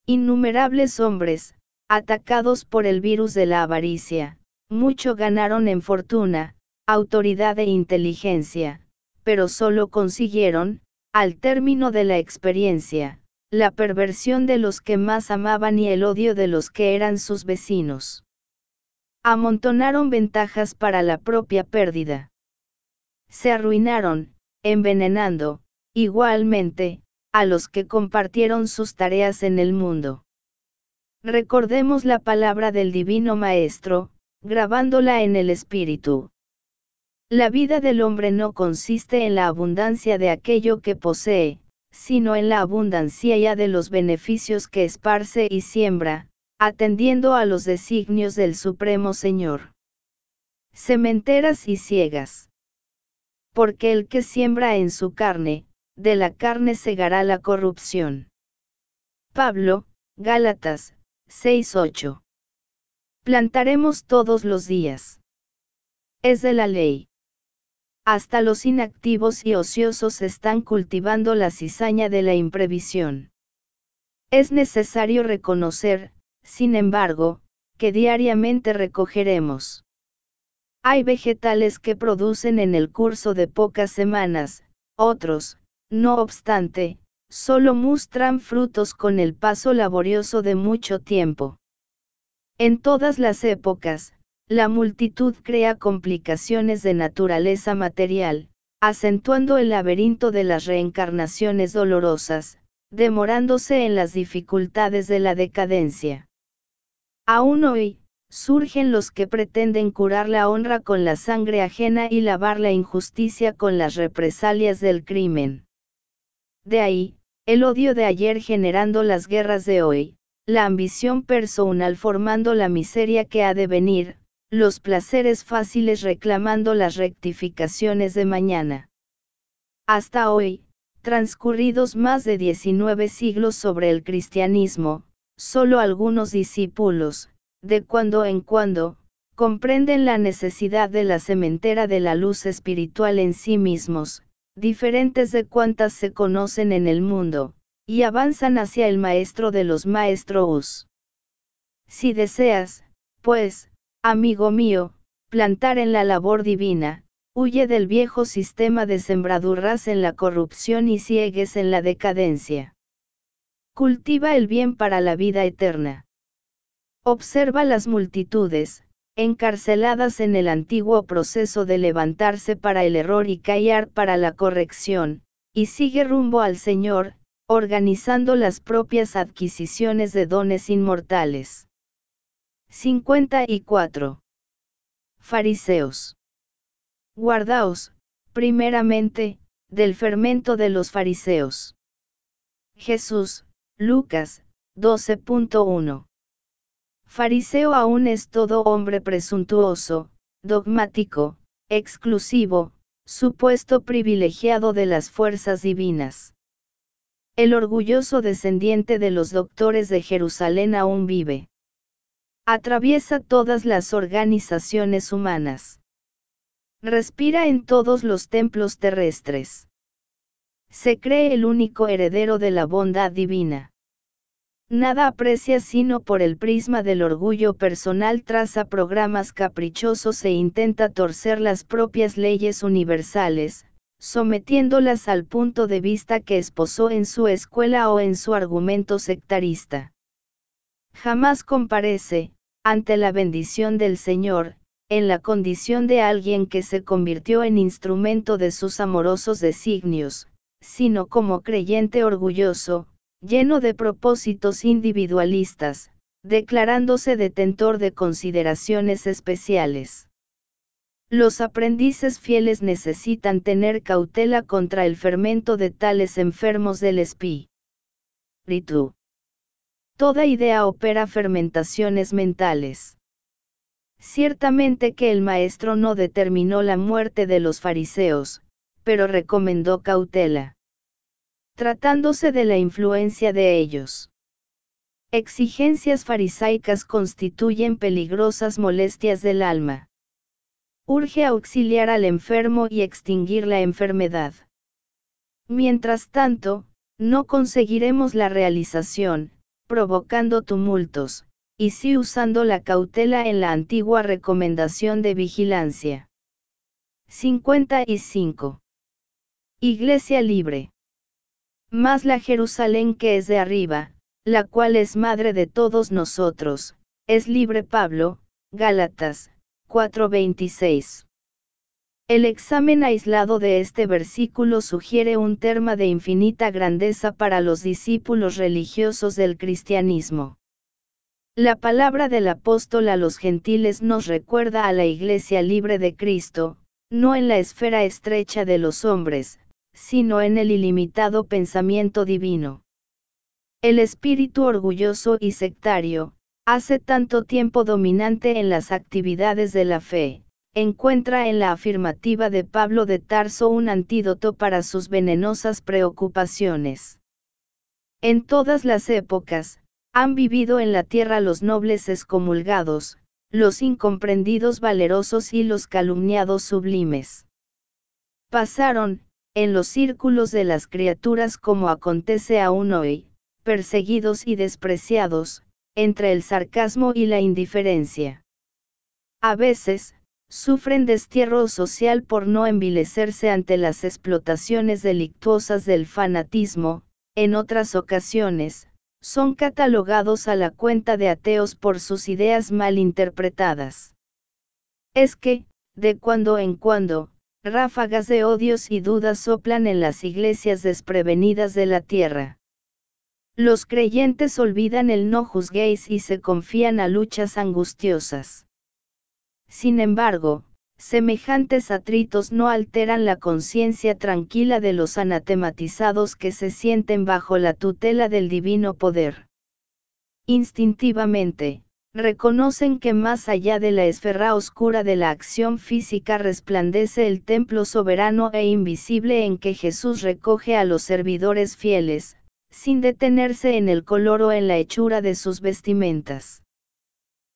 Innumerables hombres, atacados por el virus de la avaricia, mucho ganaron en fortuna, autoridad e inteligencia, pero solo consiguieron, al término de la experiencia, la perversión de los que más amaban y el odio de los que eran sus vecinos. Amontonaron ventajas para la propia pérdida se arruinaron, envenenando, igualmente, a los que compartieron sus tareas en el mundo. Recordemos la palabra del Divino Maestro, grabándola en el Espíritu. La vida del hombre no consiste en la abundancia de aquello que posee, sino en la abundancia ya de los beneficios que esparce y siembra, atendiendo a los designios del Supremo Señor. Cementeras y ciegas porque el que siembra en su carne, de la carne segará la corrupción. Pablo, Gálatas, 6:8. Plantaremos todos los días. Es de la ley. Hasta los inactivos y ociosos están cultivando la cizaña de la imprevisión. Es necesario reconocer, sin embargo, que diariamente recogeremos. Hay vegetales que producen en el curso de pocas semanas, otros, no obstante, solo muestran frutos con el paso laborioso de mucho tiempo. En todas las épocas, la multitud crea complicaciones de naturaleza material, acentuando el laberinto de las reencarnaciones dolorosas, demorándose en las dificultades de la decadencia. Aún hoy, surgen los que pretenden curar la honra con la sangre ajena y lavar la injusticia con las represalias del crimen. De ahí, el odio de ayer generando las guerras de hoy, la ambición personal formando la miseria que ha de venir, los placeres fáciles reclamando las rectificaciones de mañana. Hasta hoy, transcurridos más de 19 siglos sobre el cristianismo, solo algunos discípulos, de cuando en cuando, comprenden la necesidad de la cementera de la luz espiritual en sí mismos, diferentes de cuantas se conocen en el mundo, y avanzan hacia el maestro de los maestros. Si deseas, pues, amigo mío, plantar en la labor divina, huye del viejo sistema de sembradurras en la corrupción y ciegues en la decadencia. Cultiva el bien para la vida eterna. Observa las multitudes, encarceladas en el antiguo proceso de levantarse para el error y callar para la corrección, y sigue rumbo al Señor, organizando las propias adquisiciones de dones inmortales. 54. Fariseos. Guardaos, primeramente, del fermento de los fariseos. Jesús, Lucas, 12.1. Fariseo aún es todo hombre presuntuoso, dogmático, exclusivo, supuesto privilegiado de las fuerzas divinas. El orgulloso descendiente de los doctores de Jerusalén aún vive. Atraviesa todas las organizaciones humanas. Respira en todos los templos terrestres. Se cree el único heredero de la bondad divina. Nada aprecia sino por el prisma del orgullo personal traza programas caprichosos e intenta torcer las propias leyes universales, sometiéndolas al punto de vista que esposó en su escuela o en su argumento sectarista. Jamás comparece, ante la bendición del Señor, en la condición de alguien que se convirtió en instrumento de sus amorosos designios, sino como creyente orgulloso, lleno de propósitos individualistas, declarándose detentor de consideraciones especiales. Los aprendices fieles necesitan tener cautela contra el fermento de tales enfermos del espíritu. Toda idea opera fermentaciones mentales. Ciertamente que el maestro no determinó la muerte de los fariseos, pero recomendó cautela tratándose de la influencia de ellos. Exigencias farisaicas constituyen peligrosas molestias del alma. Urge auxiliar al enfermo y extinguir la enfermedad. Mientras tanto, no conseguiremos la realización, provocando tumultos, y sí usando la cautela en la antigua recomendación de vigilancia. 55. Iglesia libre más la Jerusalén que es de arriba, la cual es madre de todos nosotros, es libre Pablo, Gálatas 4:26. El examen aislado de este versículo sugiere un terma de infinita grandeza para los discípulos religiosos del cristianismo. La palabra del apóstol a los gentiles nos recuerda a la iglesia libre de Cristo, no en la esfera estrecha de los hombres, sino en el ilimitado pensamiento divino. El espíritu orgulloso y sectario, hace tanto tiempo dominante en las actividades de la fe, encuentra en la afirmativa de Pablo de Tarso un antídoto para sus venenosas preocupaciones. En todas las épocas, han vivido en la tierra los nobles excomulgados, los incomprendidos valerosos y los calumniados sublimes. Pasaron, en los círculos de las criaturas como acontece aún hoy, perseguidos y despreciados, entre el sarcasmo y la indiferencia. A veces, sufren destierro social por no envilecerse ante las explotaciones delictuosas del fanatismo, en otras ocasiones, son catalogados a la cuenta de ateos por sus ideas mal interpretadas. Es que, de cuando en cuando, Ráfagas de odios y dudas soplan en las iglesias desprevenidas de la tierra. Los creyentes olvidan el no juzguéis y se confían a luchas angustiosas. Sin embargo, semejantes atritos no alteran la conciencia tranquila de los anatematizados que se sienten bajo la tutela del divino poder. Instintivamente, reconocen que más allá de la esfera oscura de la acción física resplandece el templo soberano e invisible en que Jesús recoge a los servidores fieles, sin detenerse en el color o en la hechura de sus vestimentas.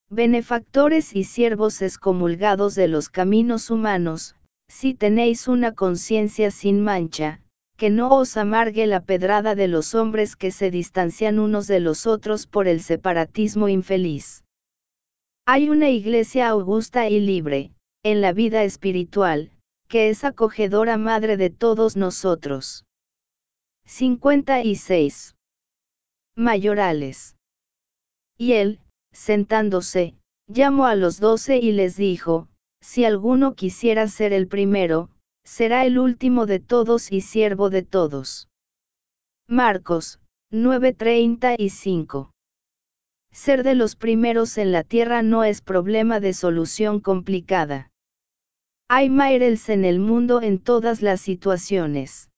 Benefactores y siervos excomulgados de los caminos humanos, si tenéis una conciencia sin mancha, que no os amargue la pedrada de los hombres que se distancian unos de los otros por el separatismo infeliz. Hay una iglesia augusta y libre, en la vida espiritual, que es acogedora madre de todos nosotros. 56. Mayorales. Y él, sentándose, llamó a los doce y les dijo, si alguno quisiera ser el primero, será el último de todos y siervo de todos. Marcos, 9:35. Ser de los primeros en la Tierra no es problema de solución complicada. Hay Mayrels en el mundo en todas las situaciones.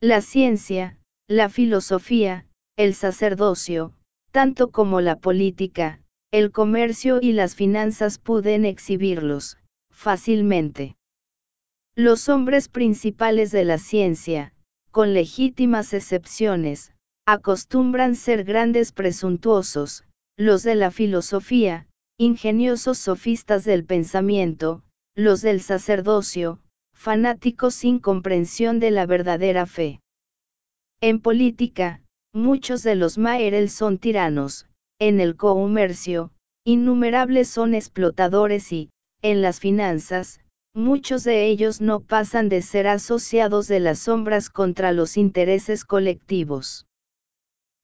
La ciencia, la filosofía, el sacerdocio, tanto como la política, el comercio y las finanzas pueden exhibirlos, fácilmente. Los hombres principales de la ciencia, con legítimas excepciones, acostumbran ser grandes presuntuosos, los de la filosofía, ingeniosos sofistas del pensamiento, los del sacerdocio, fanáticos sin comprensión de la verdadera fe. En política, muchos de los Maerel son tiranos, en el comercio, innumerables son explotadores y, en las finanzas, muchos de ellos no pasan de ser asociados de las sombras contra los intereses colectivos.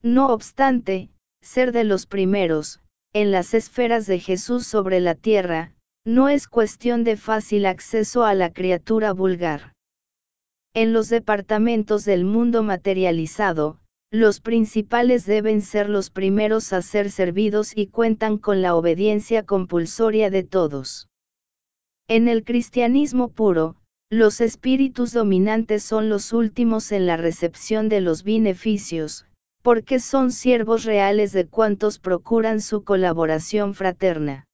No obstante, ser de los primeros, en las esferas de Jesús sobre la tierra, no es cuestión de fácil acceso a la criatura vulgar. En los departamentos del mundo materializado, los principales deben ser los primeros a ser servidos y cuentan con la obediencia compulsoria de todos. En el cristianismo puro, los espíritus dominantes son los últimos en la recepción de los beneficios, porque son siervos reales de cuantos procuran su colaboración fraterna.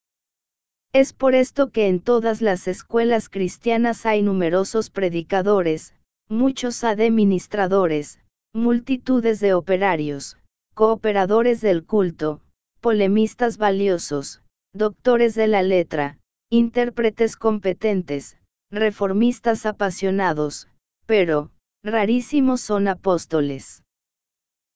Es por esto que en todas las escuelas cristianas hay numerosos predicadores, muchos administradores, multitudes de operarios, cooperadores del culto, polemistas valiosos, doctores de la letra, intérpretes competentes, reformistas apasionados, pero, rarísimos son apóstoles.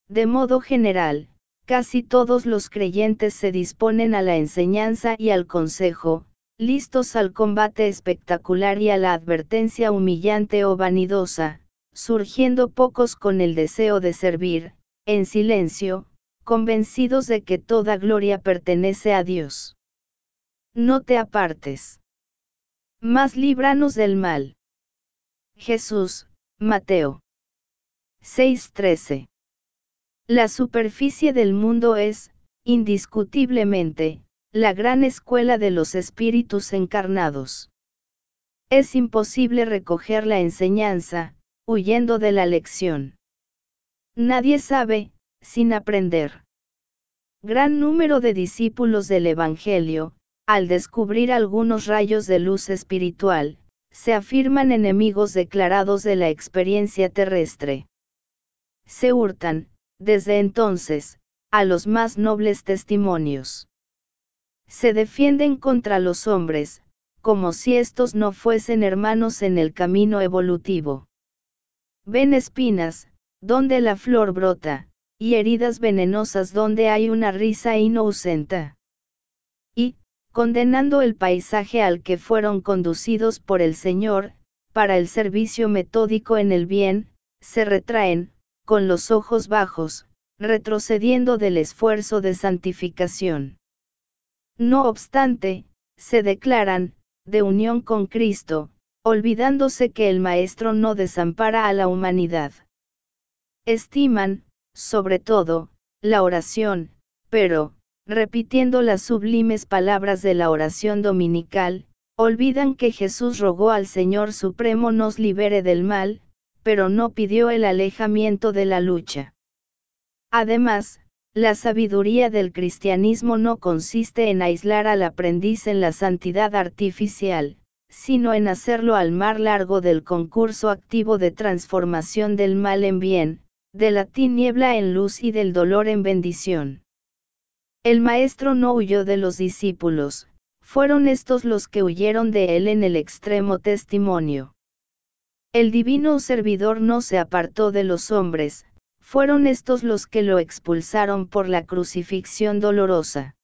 De modo general, casi todos los creyentes se disponen a la enseñanza y al consejo, listos al combate espectacular y a la advertencia humillante o vanidosa, surgiendo pocos con el deseo de servir, en silencio, convencidos de que toda gloria pertenece a Dios. No te apartes. Más líbranos del mal. Jesús, Mateo. 6:13 la superficie del mundo es, indiscutiblemente, la gran escuela de los espíritus encarnados. Es imposible recoger la enseñanza, huyendo de la lección. Nadie sabe, sin aprender. Gran número de discípulos del Evangelio, al descubrir algunos rayos de luz espiritual, se afirman enemigos declarados de la experiencia terrestre. Se hurtan, desde entonces, a los más nobles testimonios. Se defienden contra los hombres, como si estos no fuesen hermanos en el camino evolutivo. Ven espinas, donde la flor brota, y heridas venenosas donde hay una risa inocenta. Y, condenando el paisaje al que fueron conducidos por el Señor, para el servicio metódico en el bien, se retraen, con los ojos bajos, retrocediendo del esfuerzo de santificación. No obstante, se declaran, de unión con Cristo, olvidándose que el Maestro no desampara a la humanidad. Estiman, sobre todo, la oración, pero, repitiendo las sublimes palabras de la oración dominical, olvidan que Jesús rogó al Señor Supremo nos libere del mal, pero no pidió el alejamiento de la lucha. Además, la sabiduría del cristianismo no consiste en aislar al aprendiz en la santidad artificial, sino en hacerlo al mar largo del concurso activo de transformación del mal en bien, de la tiniebla en luz y del dolor en bendición. El maestro no huyó de los discípulos, fueron estos los que huyeron de él en el extremo testimonio. El divino servidor no se apartó de los hombres, fueron estos los que lo expulsaron por la crucifixión dolorosa.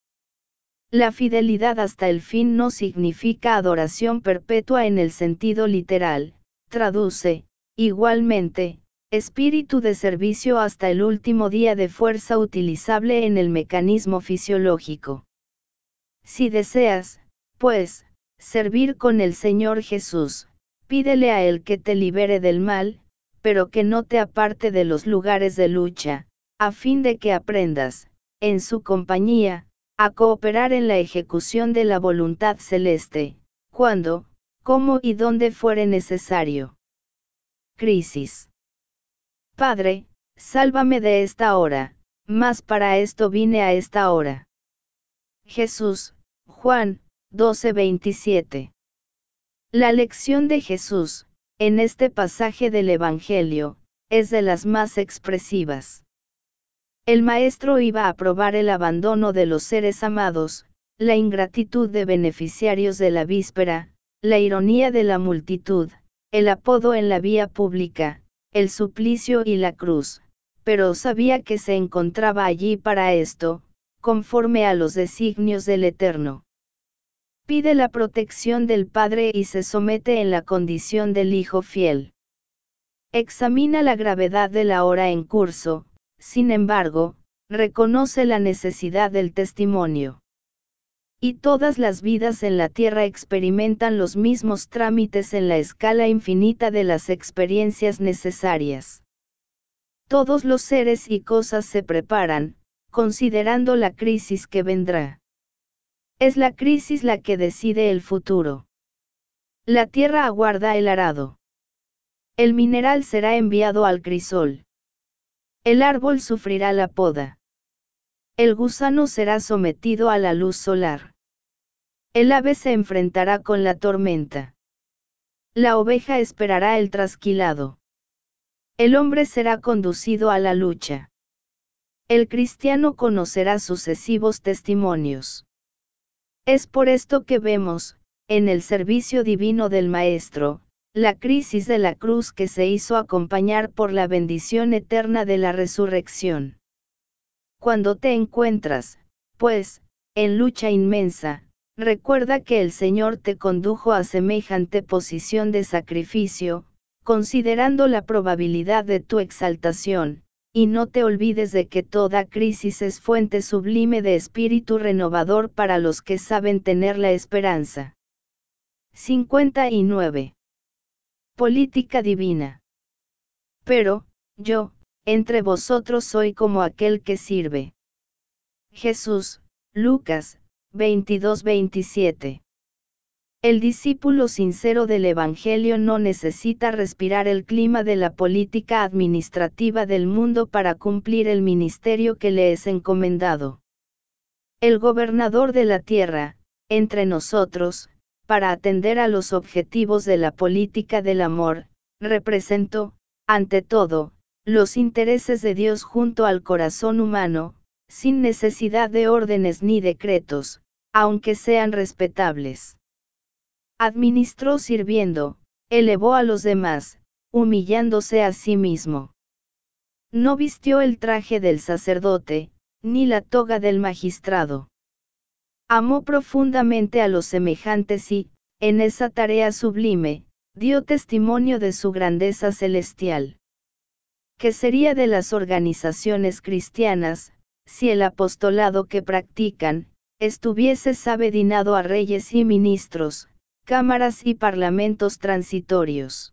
La fidelidad hasta el fin no significa adoración perpetua en el sentido literal, traduce, igualmente, espíritu de servicio hasta el último día de fuerza utilizable en el mecanismo fisiológico. Si deseas, pues, servir con el Señor Jesús, Pídele a Él que te libere del mal, pero que no te aparte de los lugares de lucha, a fin de que aprendas, en su compañía, a cooperar en la ejecución de la voluntad celeste, cuando, cómo y dónde fuere necesario. Crisis. Padre, sálvame de esta hora, mas para esto vine a esta hora. Jesús, Juan, 12:27. La lección de Jesús, en este pasaje del Evangelio, es de las más expresivas. El maestro iba a probar el abandono de los seres amados, la ingratitud de beneficiarios de la víspera, la ironía de la multitud, el apodo en la vía pública, el suplicio y la cruz, pero sabía que se encontraba allí para esto, conforme a los designios del Eterno pide la protección del Padre y se somete en la condición del Hijo fiel. Examina la gravedad de la hora en curso, sin embargo, reconoce la necesidad del testimonio. Y todas las vidas en la Tierra experimentan los mismos trámites en la escala infinita de las experiencias necesarias. Todos los seres y cosas se preparan, considerando la crisis que vendrá. Es la crisis la que decide el futuro. La tierra aguarda el arado. El mineral será enviado al crisol. El árbol sufrirá la poda. El gusano será sometido a la luz solar. El ave se enfrentará con la tormenta. La oveja esperará el trasquilado. El hombre será conducido a la lucha. El cristiano conocerá sucesivos testimonios. Es por esto que vemos, en el servicio divino del Maestro, la crisis de la cruz que se hizo acompañar por la bendición eterna de la resurrección. Cuando te encuentras, pues, en lucha inmensa, recuerda que el Señor te condujo a semejante posición de sacrificio, considerando la probabilidad de tu exaltación, y no te olvides de que toda crisis es fuente sublime de espíritu renovador para los que saben tener la esperanza. 59. Política divina. Pero, yo, entre vosotros soy como aquel que sirve. Jesús, Lucas, 22-27. El discípulo sincero del Evangelio no necesita respirar el clima de la política administrativa del mundo para cumplir el ministerio que le es encomendado. El gobernador de la tierra, entre nosotros, para atender a los objetivos de la política del amor, representó, ante todo, los intereses de Dios junto al corazón humano, sin necesidad de órdenes ni decretos, aunque sean respetables. Administró sirviendo, elevó a los demás, humillándose a sí mismo. No vistió el traje del sacerdote, ni la toga del magistrado. Amó profundamente a los semejantes y, en esa tarea sublime, dio testimonio de su grandeza celestial. ¿Qué sería de las organizaciones cristianas, si el apostolado que practican, estuviese sabedinado a reyes y ministros, cámaras y parlamentos transitorios.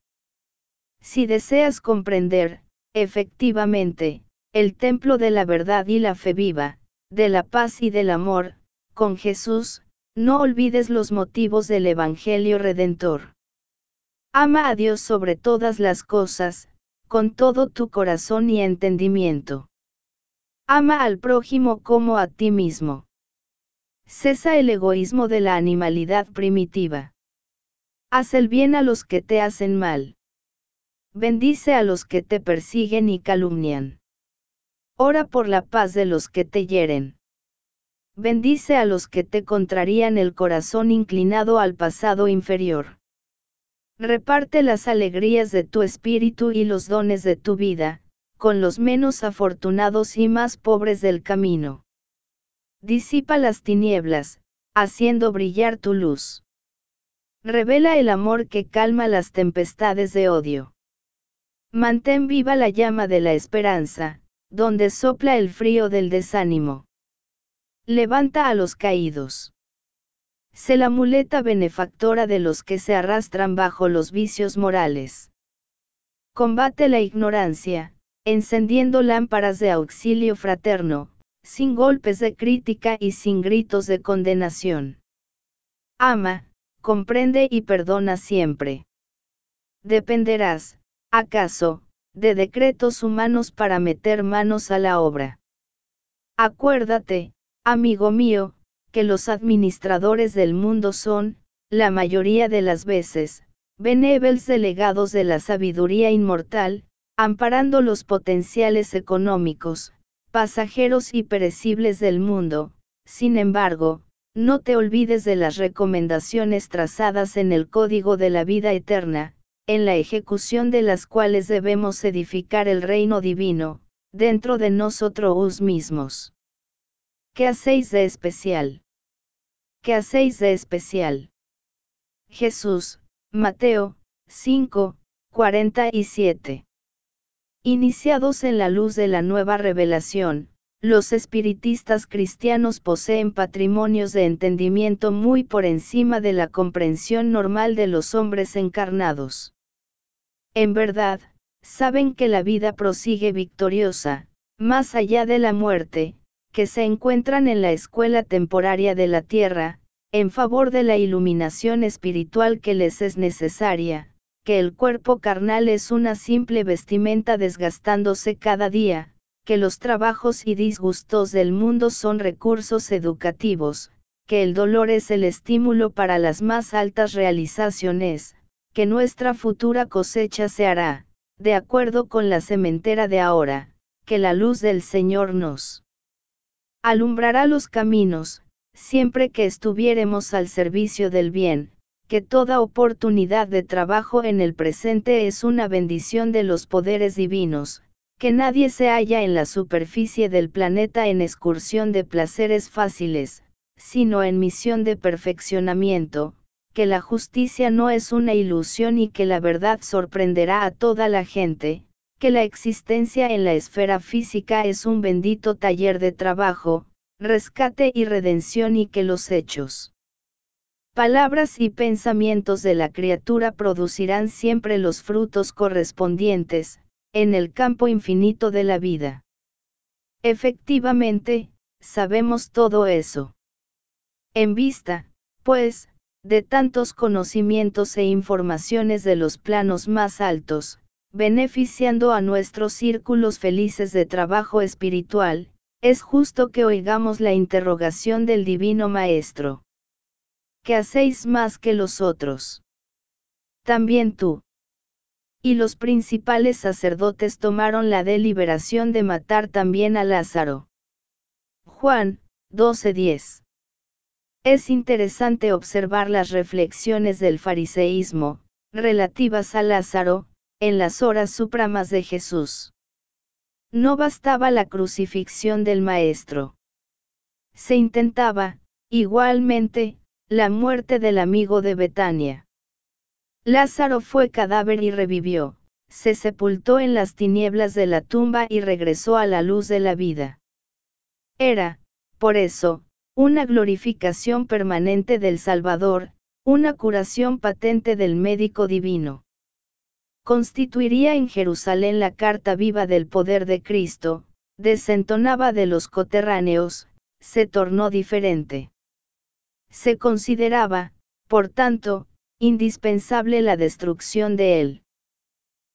Si deseas comprender, efectivamente, el templo de la verdad y la fe viva, de la paz y del amor, con Jesús, no olvides los motivos del Evangelio Redentor. Ama a Dios sobre todas las cosas, con todo tu corazón y entendimiento. Ama al prójimo como a ti mismo. Cesa el egoísmo de la animalidad primitiva. Haz el bien a los que te hacen mal. Bendice a los que te persiguen y calumnian. Ora por la paz de los que te hieren. Bendice a los que te contrarían el corazón inclinado al pasado inferior. Reparte las alegrías de tu espíritu y los dones de tu vida, con los menos afortunados y más pobres del camino. Disipa las tinieblas, haciendo brillar tu luz. Revela el amor que calma las tempestades de odio. Mantén viva la llama de la esperanza, donde sopla el frío del desánimo. Levanta a los caídos. Sé la muleta benefactora de los que se arrastran bajo los vicios morales. Combate la ignorancia, encendiendo lámparas de auxilio fraterno, sin golpes de crítica y sin gritos de condenación. Ama, comprende y perdona siempre. Dependerás, acaso, de decretos humanos para meter manos a la obra. Acuérdate, amigo mío, que los administradores del mundo son, la mayoría de las veces, benévolos delegados de la sabiduría inmortal, amparando los potenciales económicos, pasajeros y perecibles del mundo, sin embargo, no te olvides de las recomendaciones trazadas en el Código de la Vida Eterna, en la ejecución de las cuales debemos edificar el reino divino, dentro de nosotros mismos. ¿Qué hacéis de especial? ¿Qué hacéis de especial? Jesús, Mateo, 5, 47. Iniciados en la luz de la nueva revelación, los espiritistas cristianos poseen patrimonios de entendimiento muy por encima de la comprensión normal de los hombres encarnados. En verdad, saben que la vida prosigue victoriosa, más allá de la muerte, que se encuentran en la escuela temporaria de la tierra, en favor de la iluminación espiritual que les es necesaria, que el cuerpo carnal es una simple vestimenta desgastándose cada día, que los trabajos y disgustos del mundo son recursos educativos, que el dolor es el estímulo para las más altas realizaciones, que nuestra futura cosecha se hará, de acuerdo con la cementera de ahora, que la luz del Señor nos alumbrará los caminos, siempre que estuviéremos al servicio del bien, que toda oportunidad de trabajo en el presente es una bendición de los poderes divinos, que nadie se halla en la superficie del planeta en excursión de placeres fáciles, sino en misión de perfeccionamiento, que la justicia no es una ilusión y que la verdad sorprenderá a toda la gente, que la existencia en la esfera física es un bendito taller de trabajo, rescate y redención y que los hechos, palabras y pensamientos de la criatura producirán siempre los frutos correspondientes, en el campo infinito de la vida. Efectivamente, sabemos todo eso. En vista, pues, de tantos conocimientos e informaciones de los planos más altos, beneficiando a nuestros círculos felices de trabajo espiritual, es justo que oigamos la interrogación del Divino Maestro. ¿Qué hacéis más que los otros? También tú y los principales sacerdotes tomaron la deliberación de matar también a Lázaro. Juan 12:10 es interesante observar las reflexiones del fariseísmo, relativas a Lázaro, en las horas supramas de Jesús. No bastaba la crucifixión del Maestro. Se intentaba, igualmente, la muerte del amigo de Betania. Lázaro fue cadáver y revivió, se sepultó en las tinieblas de la tumba y regresó a la luz de la vida. Era, por eso, una glorificación permanente del Salvador, una curación patente del médico divino. Constituiría en Jerusalén la carta viva del poder de Cristo, desentonaba de los coterráneos, se tornó diferente. Se consideraba, por tanto, indispensable la destrucción de él.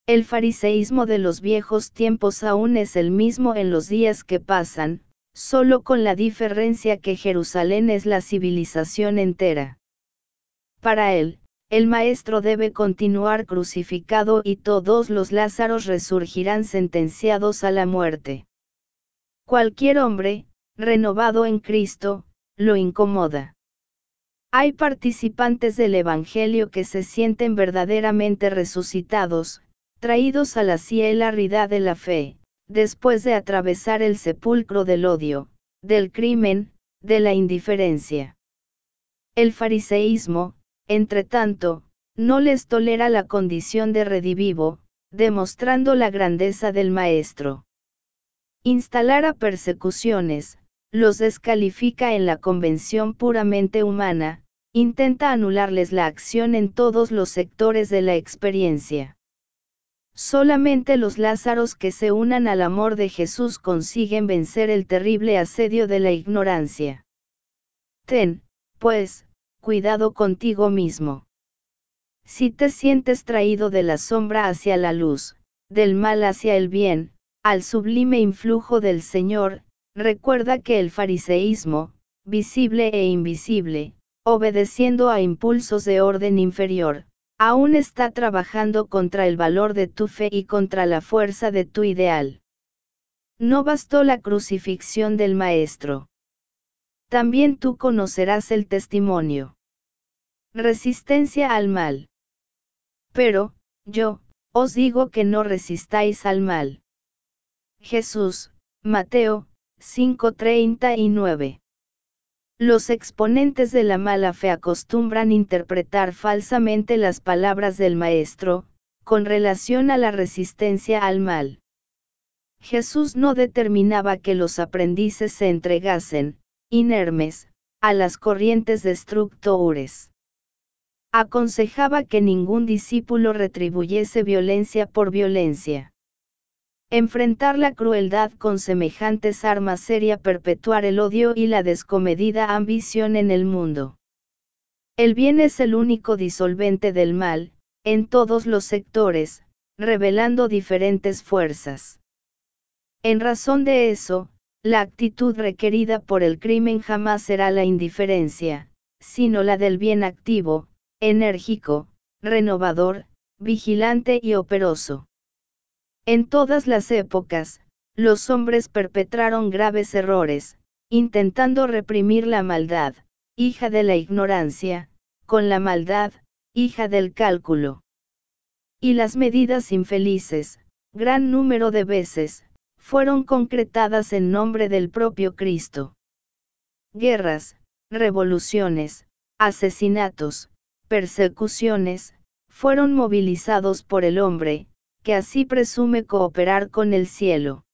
El fariseísmo de los viejos tiempos aún es el mismo en los días que pasan, solo con la diferencia que Jerusalén es la civilización entera. Para él, el Maestro debe continuar crucificado y todos los Lázaros resurgirán sentenciados a la muerte. Cualquier hombre, renovado en Cristo, lo incomoda. Hay participantes del Evangelio que se sienten verdaderamente resucitados, traídos a la cielaridad de la fe, después de atravesar el sepulcro del odio, del crimen, de la indiferencia. El fariseísmo, entre tanto, no les tolera la condición de redivivo, demostrando la grandeza del Maestro. Instalar a persecuciones, los descalifica en la convención puramente humana, intenta anularles la acción en todos los sectores de la experiencia. Solamente los Lázaros que se unan al amor de Jesús consiguen vencer el terrible asedio de la ignorancia. Ten, pues, cuidado contigo mismo. Si te sientes traído de la sombra hacia la luz, del mal hacia el bien, al sublime influjo del Señor, Recuerda que el fariseísmo, visible e invisible, obedeciendo a impulsos de orden inferior, aún está trabajando contra el valor de tu fe y contra la fuerza de tu ideal. No bastó la crucifixión del Maestro. También tú conocerás el testimonio. Resistencia al mal. Pero, yo, os digo que no resistáis al mal. Jesús, Mateo 539. Los exponentes de la mala fe acostumbran interpretar falsamente las palabras del Maestro, con relación a la resistencia al mal. Jesús no determinaba que los aprendices se entregasen, inermes, a las corrientes destructores. Aconsejaba que ningún discípulo retribuyese violencia por violencia. Enfrentar la crueldad con semejantes armas sería perpetuar el odio y la descomedida ambición en el mundo. El bien es el único disolvente del mal, en todos los sectores, revelando diferentes fuerzas. En razón de eso, la actitud requerida por el crimen jamás será la indiferencia, sino la del bien activo, enérgico, renovador, vigilante y operoso. En todas las épocas, los hombres perpetraron graves errores, intentando reprimir la maldad, hija de la ignorancia, con la maldad, hija del cálculo. Y las medidas infelices, gran número de veces, fueron concretadas en nombre del propio Cristo. Guerras, revoluciones, asesinatos, persecuciones, fueron movilizados por el hombre, que así presume cooperar con el cielo.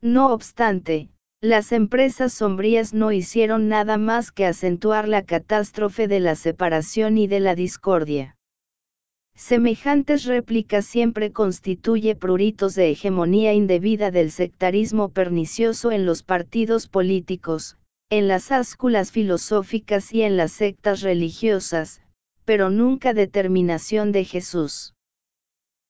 No obstante, las empresas sombrías no hicieron nada más que acentuar la catástrofe de la separación y de la discordia. Semejantes réplicas siempre constituye pruritos de hegemonía indebida del sectarismo pernicioso en los partidos políticos, en las ásculas filosóficas y en las sectas religiosas, pero nunca determinación de Jesús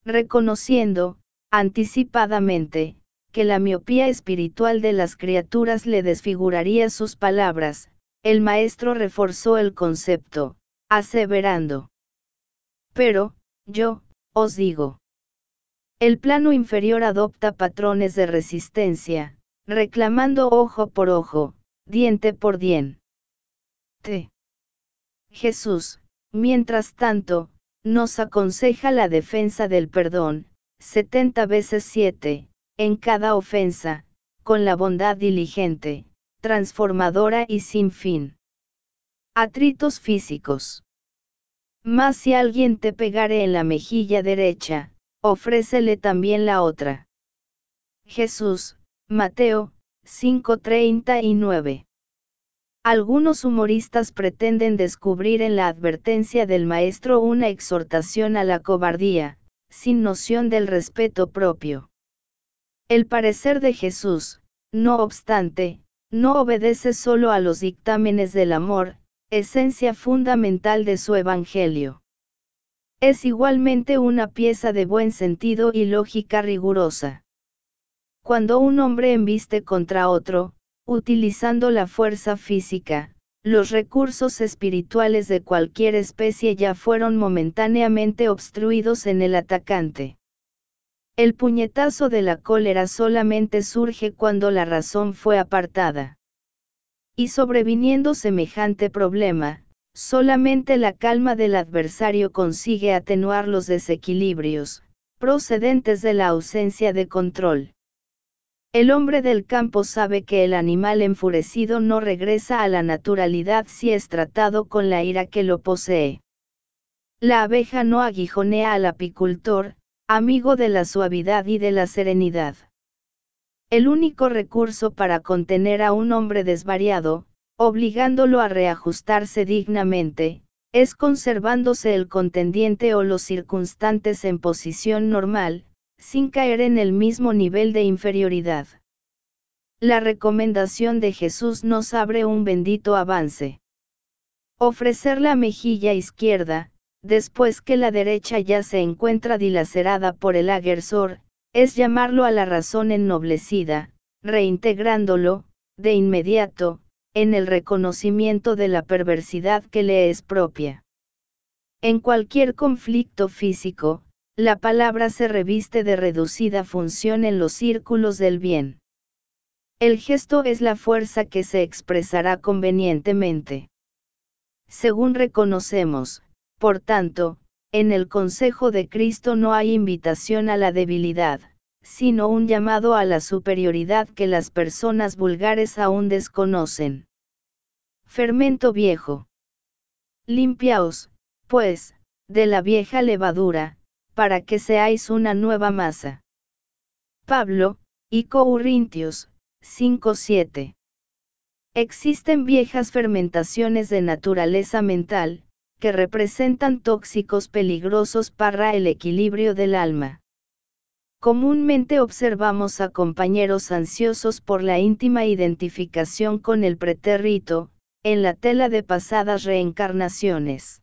reconociendo, anticipadamente, que la miopía espiritual de las criaturas le desfiguraría sus palabras, el maestro reforzó el concepto, aseverando. Pero, yo, os digo. El plano inferior adopta patrones de resistencia, reclamando ojo por ojo, diente por diente. Jesús, mientras tanto, nos aconseja la defensa del perdón, 70 veces 7, en cada ofensa, con la bondad diligente, transformadora y sin fin. Atritos físicos. Más si alguien te pegare en la mejilla derecha, ofrécele también la otra. Jesús, Mateo, 5:39. Algunos humoristas pretenden descubrir en la advertencia del maestro una exhortación a la cobardía, sin noción del respeto propio. El parecer de Jesús, no obstante, no obedece solo a los dictámenes del amor, esencia fundamental de su Evangelio. Es igualmente una pieza de buen sentido y lógica rigurosa. Cuando un hombre embiste contra otro, Utilizando la fuerza física, los recursos espirituales de cualquier especie ya fueron momentáneamente obstruidos en el atacante. El puñetazo de la cólera solamente surge cuando la razón fue apartada. Y sobreviniendo semejante problema, solamente la calma del adversario consigue atenuar los desequilibrios, procedentes de la ausencia de control. El hombre del campo sabe que el animal enfurecido no regresa a la naturalidad si es tratado con la ira que lo posee. La abeja no aguijonea al apicultor, amigo de la suavidad y de la serenidad. El único recurso para contener a un hombre desvariado, obligándolo a reajustarse dignamente, es conservándose el contendiente o los circunstantes en posición normal, sin caer en el mismo nivel de inferioridad. La recomendación de Jesús nos abre un bendito avance. Ofrecer la mejilla izquierda, después que la derecha ya se encuentra dilacerada por el agresor, es llamarlo a la razón ennoblecida, reintegrándolo, de inmediato, en el reconocimiento de la perversidad que le es propia. En cualquier conflicto físico, la palabra se reviste de reducida función en los círculos del bien. El gesto es la fuerza que se expresará convenientemente. Según reconocemos, por tanto, en el consejo de Cristo no hay invitación a la debilidad, sino un llamado a la superioridad que las personas vulgares aún desconocen. Fermento viejo. Limpiaos, pues, de la vieja levadura, para que seáis una nueva masa. Pablo, y Corintios, 5.7. Existen viejas fermentaciones de naturaleza mental, que representan tóxicos peligrosos para el equilibrio del alma. Comúnmente observamos a compañeros ansiosos por la íntima identificación con el pretérito, en la tela de pasadas reencarnaciones.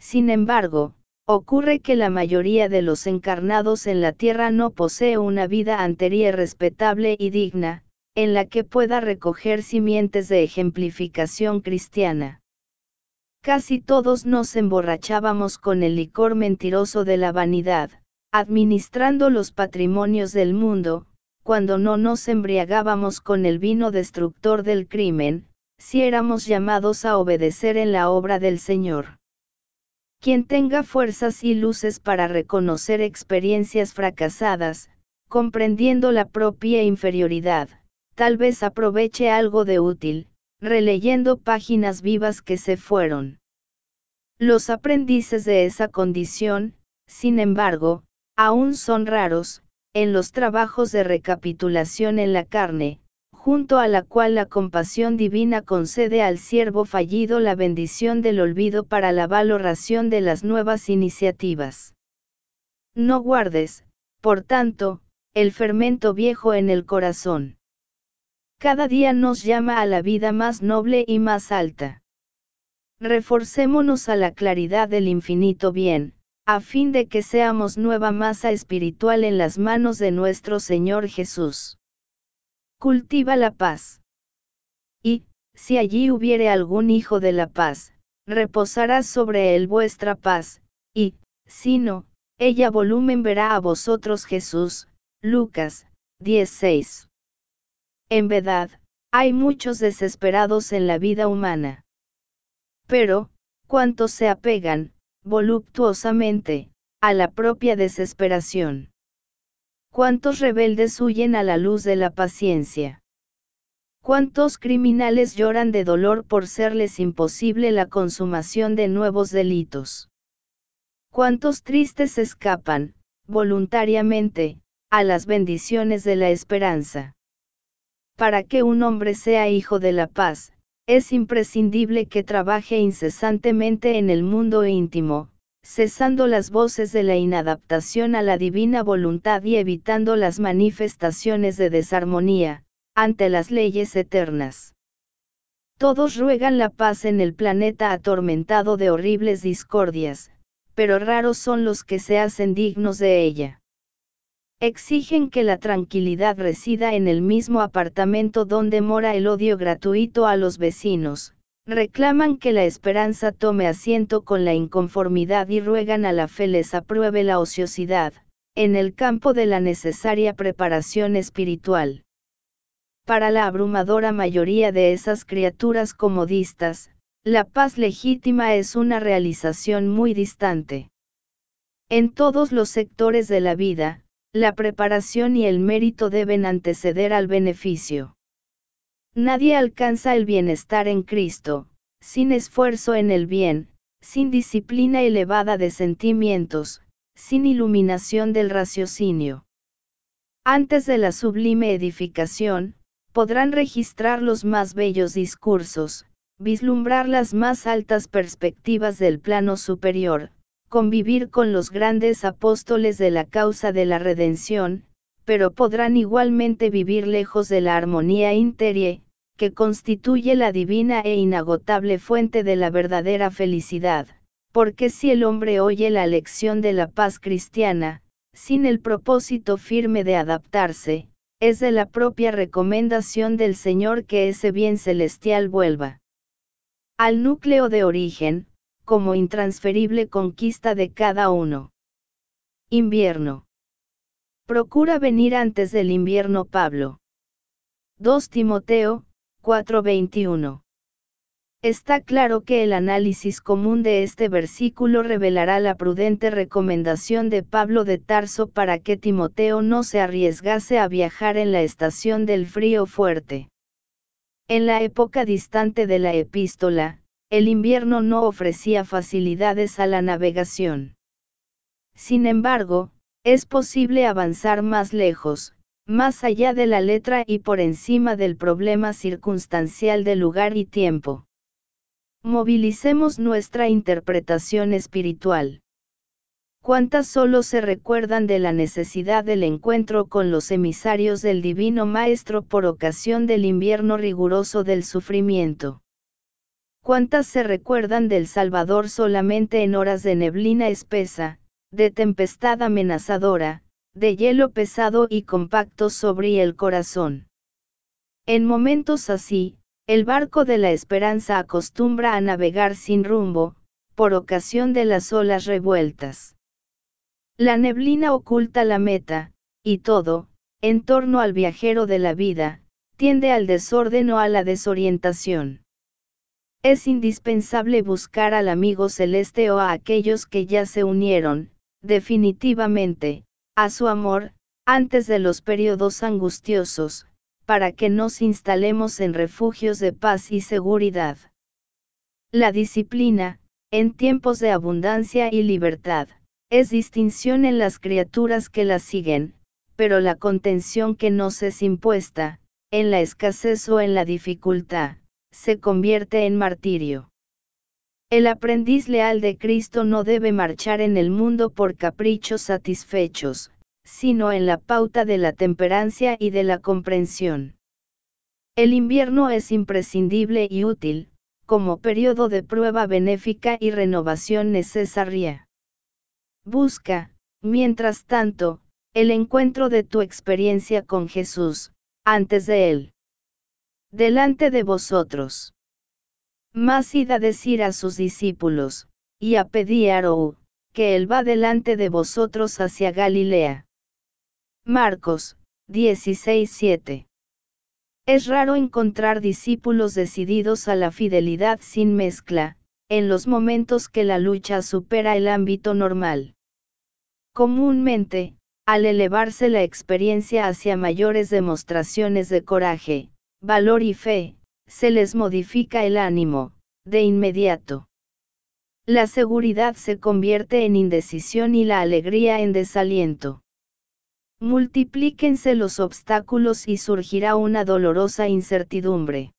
Sin embargo, Ocurre que la mayoría de los encarnados en la Tierra no posee una vida anterior respetable y digna, en la que pueda recoger simientes de ejemplificación cristiana. Casi todos nos emborrachábamos con el licor mentiroso de la vanidad, administrando los patrimonios del mundo, cuando no nos embriagábamos con el vino destructor del crimen, si éramos llamados a obedecer en la obra del Señor. Quien tenga fuerzas y luces para reconocer experiencias fracasadas, comprendiendo la propia inferioridad, tal vez aproveche algo de útil, releyendo páginas vivas que se fueron. Los aprendices de esa condición, sin embargo, aún son raros, en los trabajos de recapitulación en la carne, junto a la cual la compasión divina concede al siervo fallido la bendición del olvido para la valoración de las nuevas iniciativas. No guardes, por tanto, el fermento viejo en el corazón. Cada día nos llama a la vida más noble y más alta. Reforcémonos a la claridad del infinito bien, a fin de que seamos nueva masa espiritual en las manos de nuestro Señor Jesús. Cultiva la paz. Y, si allí hubiere algún hijo de la paz, reposará sobre él vuestra paz, y, si no, ella volumen verá a vosotros Jesús, Lucas, 16. En verdad, hay muchos desesperados en la vida humana. Pero, ¿cuántos se apegan, voluptuosamente, a la propia desesperación. ¿Cuántos rebeldes huyen a la luz de la paciencia? ¿Cuántos criminales lloran de dolor por serles imposible la consumación de nuevos delitos? ¿Cuántos tristes escapan, voluntariamente, a las bendiciones de la esperanza? Para que un hombre sea hijo de la paz, es imprescindible que trabaje incesantemente en el mundo íntimo, cesando las voces de la inadaptación a la divina voluntad y evitando las manifestaciones de desarmonía, ante las leyes eternas. Todos ruegan la paz en el planeta atormentado de horribles discordias, pero raros son los que se hacen dignos de ella. Exigen que la tranquilidad resida en el mismo apartamento donde mora el odio gratuito a los vecinos, Reclaman que la esperanza tome asiento con la inconformidad y ruegan a la fe les apruebe la ociosidad, en el campo de la necesaria preparación espiritual. Para la abrumadora mayoría de esas criaturas comodistas, la paz legítima es una realización muy distante. En todos los sectores de la vida, la preparación y el mérito deben anteceder al beneficio. Nadie alcanza el bienestar en Cristo, sin esfuerzo en el bien, sin disciplina elevada de sentimientos, sin iluminación del raciocinio. Antes de la sublime edificación, podrán registrar los más bellos discursos, vislumbrar las más altas perspectivas del plano superior, convivir con los grandes apóstoles de la causa de la redención, pero podrán igualmente vivir lejos de la armonía interior, que constituye la divina e inagotable fuente de la verdadera felicidad, porque si el hombre oye la lección de la paz cristiana, sin el propósito firme de adaptarse, es de la propia recomendación del Señor que ese bien celestial vuelva al núcleo de origen, como intransferible conquista de cada uno. Invierno. Procura venir antes del invierno Pablo. 2 Timoteo, 4.21. Está claro que el análisis común de este versículo revelará la prudente recomendación de Pablo de Tarso para que Timoteo no se arriesgase a viajar en la estación del frío fuerte. En la época distante de la epístola, el invierno no ofrecía facilidades a la navegación. Sin embargo, es posible avanzar más lejos, más allá de la letra y por encima del problema circunstancial de lugar y tiempo. Movilicemos nuestra interpretación espiritual. ¿Cuántas solo se recuerdan de la necesidad del encuentro con los emisarios del Divino Maestro por ocasión del invierno riguroso del sufrimiento? ¿Cuántas se recuerdan del Salvador solamente en horas de neblina espesa, de tempestad amenazadora, de hielo pesado y compacto sobre el corazón. En momentos así, el barco de la esperanza acostumbra a navegar sin rumbo, por ocasión de las olas revueltas. La neblina oculta la meta, y todo, en torno al viajero de la vida, tiende al desorden o a la desorientación. Es indispensable buscar al amigo celeste o a aquellos que ya se unieron, definitivamente, a su amor, antes de los periodos angustiosos, para que nos instalemos en refugios de paz y seguridad. La disciplina, en tiempos de abundancia y libertad, es distinción en las criaturas que la siguen, pero la contención que nos es impuesta, en la escasez o en la dificultad, se convierte en martirio. El aprendiz leal de Cristo no debe marchar en el mundo por caprichos satisfechos, sino en la pauta de la temperancia y de la comprensión. El invierno es imprescindible y útil, como periodo de prueba benéfica y renovación necesaria. Busca, mientras tanto, el encuentro de tu experiencia con Jesús, antes de Él. Delante de vosotros. Más id a decir a sus discípulos, y a pedir a que él va delante de vosotros hacia Galilea. Marcos, 16:7. Es raro encontrar discípulos decididos a la fidelidad sin mezcla, en los momentos que la lucha supera el ámbito normal. Comúnmente, al elevarse la experiencia hacia mayores demostraciones de coraje, valor y fe, se les modifica el ánimo, de inmediato. La seguridad se convierte en indecisión y la alegría en desaliento. Multiplíquense los obstáculos y surgirá una dolorosa incertidumbre.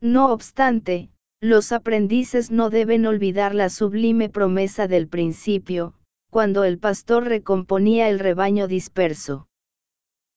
No obstante, los aprendices no deben olvidar la sublime promesa del principio, cuando el pastor recomponía el rebaño disperso.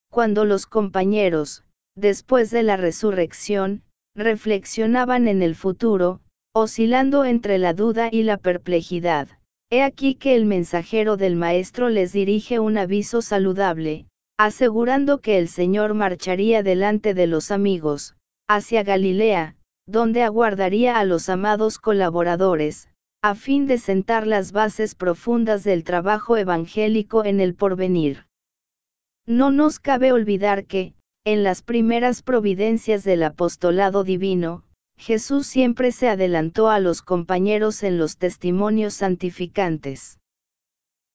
Cuando los compañeros, después de la resurrección, reflexionaban en el futuro, oscilando entre la duda y la perplejidad. He aquí que el mensajero del Maestro les dirige un aviso saludable, asegurando que el Señor marcharía delante de los amigos, hacia Galilea, donde aguardaría a los amados colaboradores, a fin de sentar las bases profundas del trabajo evangélico en el porvenir. No nos cabe olvidar que, en las primeras providencias del apostolado divino, Jesús siempre se adelantó a los compañeros en los testimonios santificantes.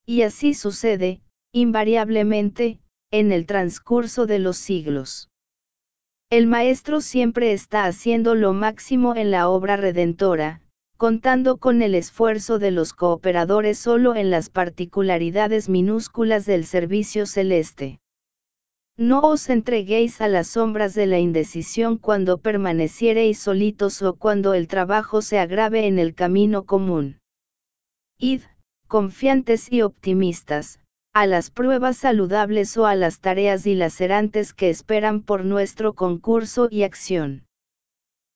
Y así sucede, invariablemente, en el transcurso de los siglos. El Maestro siempre está haciendo lo máximo en la obra redentora, contando con el esfuerzo de los cooperadores solo en las particularidades minúsculas del servicio celeste. No os entreguéis a las sombras de la indecisión cuando permaneciereis solitos o cuando el trabajo se agrave en el camino común. Id, confiantes y optimistas, a las pruebas saludables o a las tareas dilacerantes que esperan por nuestro concurso y acción.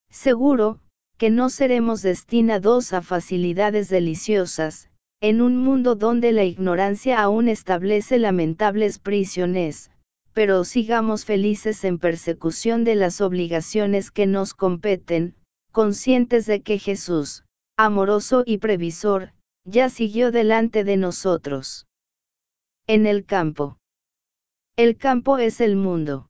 Seguro, que no seremos destinados a facilidades deliciosas, en un mundo donde la ignorancia aún establece lamentables prisiones, pero sigamos felices en persecución de las obligaciones que nos competen, conscientes de que Jesús, amoroso y previsor, ya siguió delante de nosotros. En el campo. El campo es el mundo.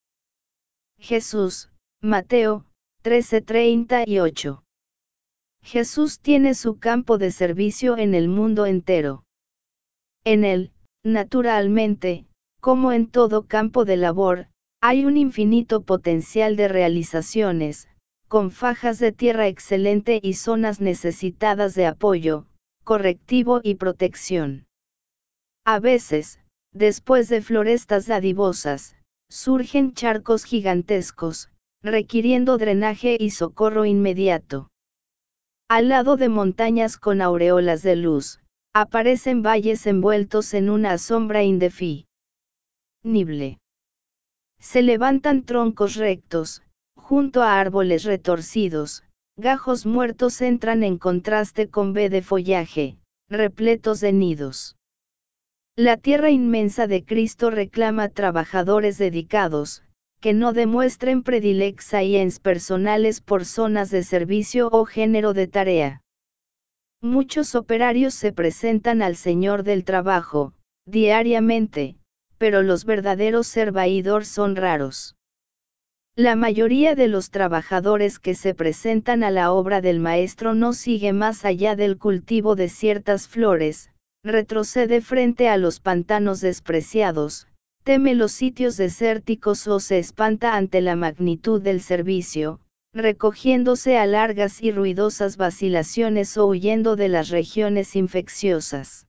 Jesús, Mateo, 13:38. Jesús tiene su campo de servicio en el mundo entero. En él, naturalmente, como en todo campo de labor, hay un infinito potencial de realizaciones, con fajas de tierra excelente y zonas necesitadas de apoyo, correctivo y protección. A veces, después de florestas dadivosas, surgen charcos gigantescos, requiriendo drenaje y socorro inmediato. Al lado de montañas con aureolas de luz, aparecen valles envueltos en una sombra indefí. Se levantan troncos rectos, junto a árboles retorcidos, gajos muertos entran en contraste con B de follaje, repletos de nidos. La tierra inmensa de Cristo reclama trabajadores dedicados, que no demuestren ens personales por zonas de servicio o género de tarea. Muchos operarios se presentan al Señor del Trabajo, diariamente, pero los verdaderos servaidor son raros. La mayoría de los trabajadores que se presentan a la obra del maestro no sigue más allá del cultivo de ciertas flores, retrocede frente a los pantanos despreciados, teme los sitios desérticos o se espanta ante la magnitud del servicio, recogiéndose a largas y ruidosas vacilaciones o huyendo de las regiones infecciosas.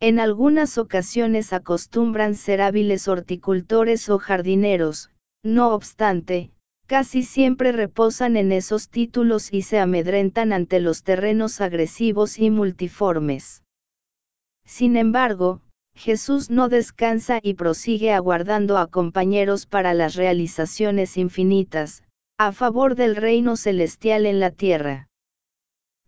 En algunas ocasiones acostumbran ser hábiles horticultores o jardineros, no obstante, casi siempre reposan en esos títulos y se amedrentan ante los terrenos agresivos y multiformes. Sin embargo, Jesús no descansa y prosigue aguardando a compañeros para las realizaciones infinitas, a favor del reino celestial en la tierra.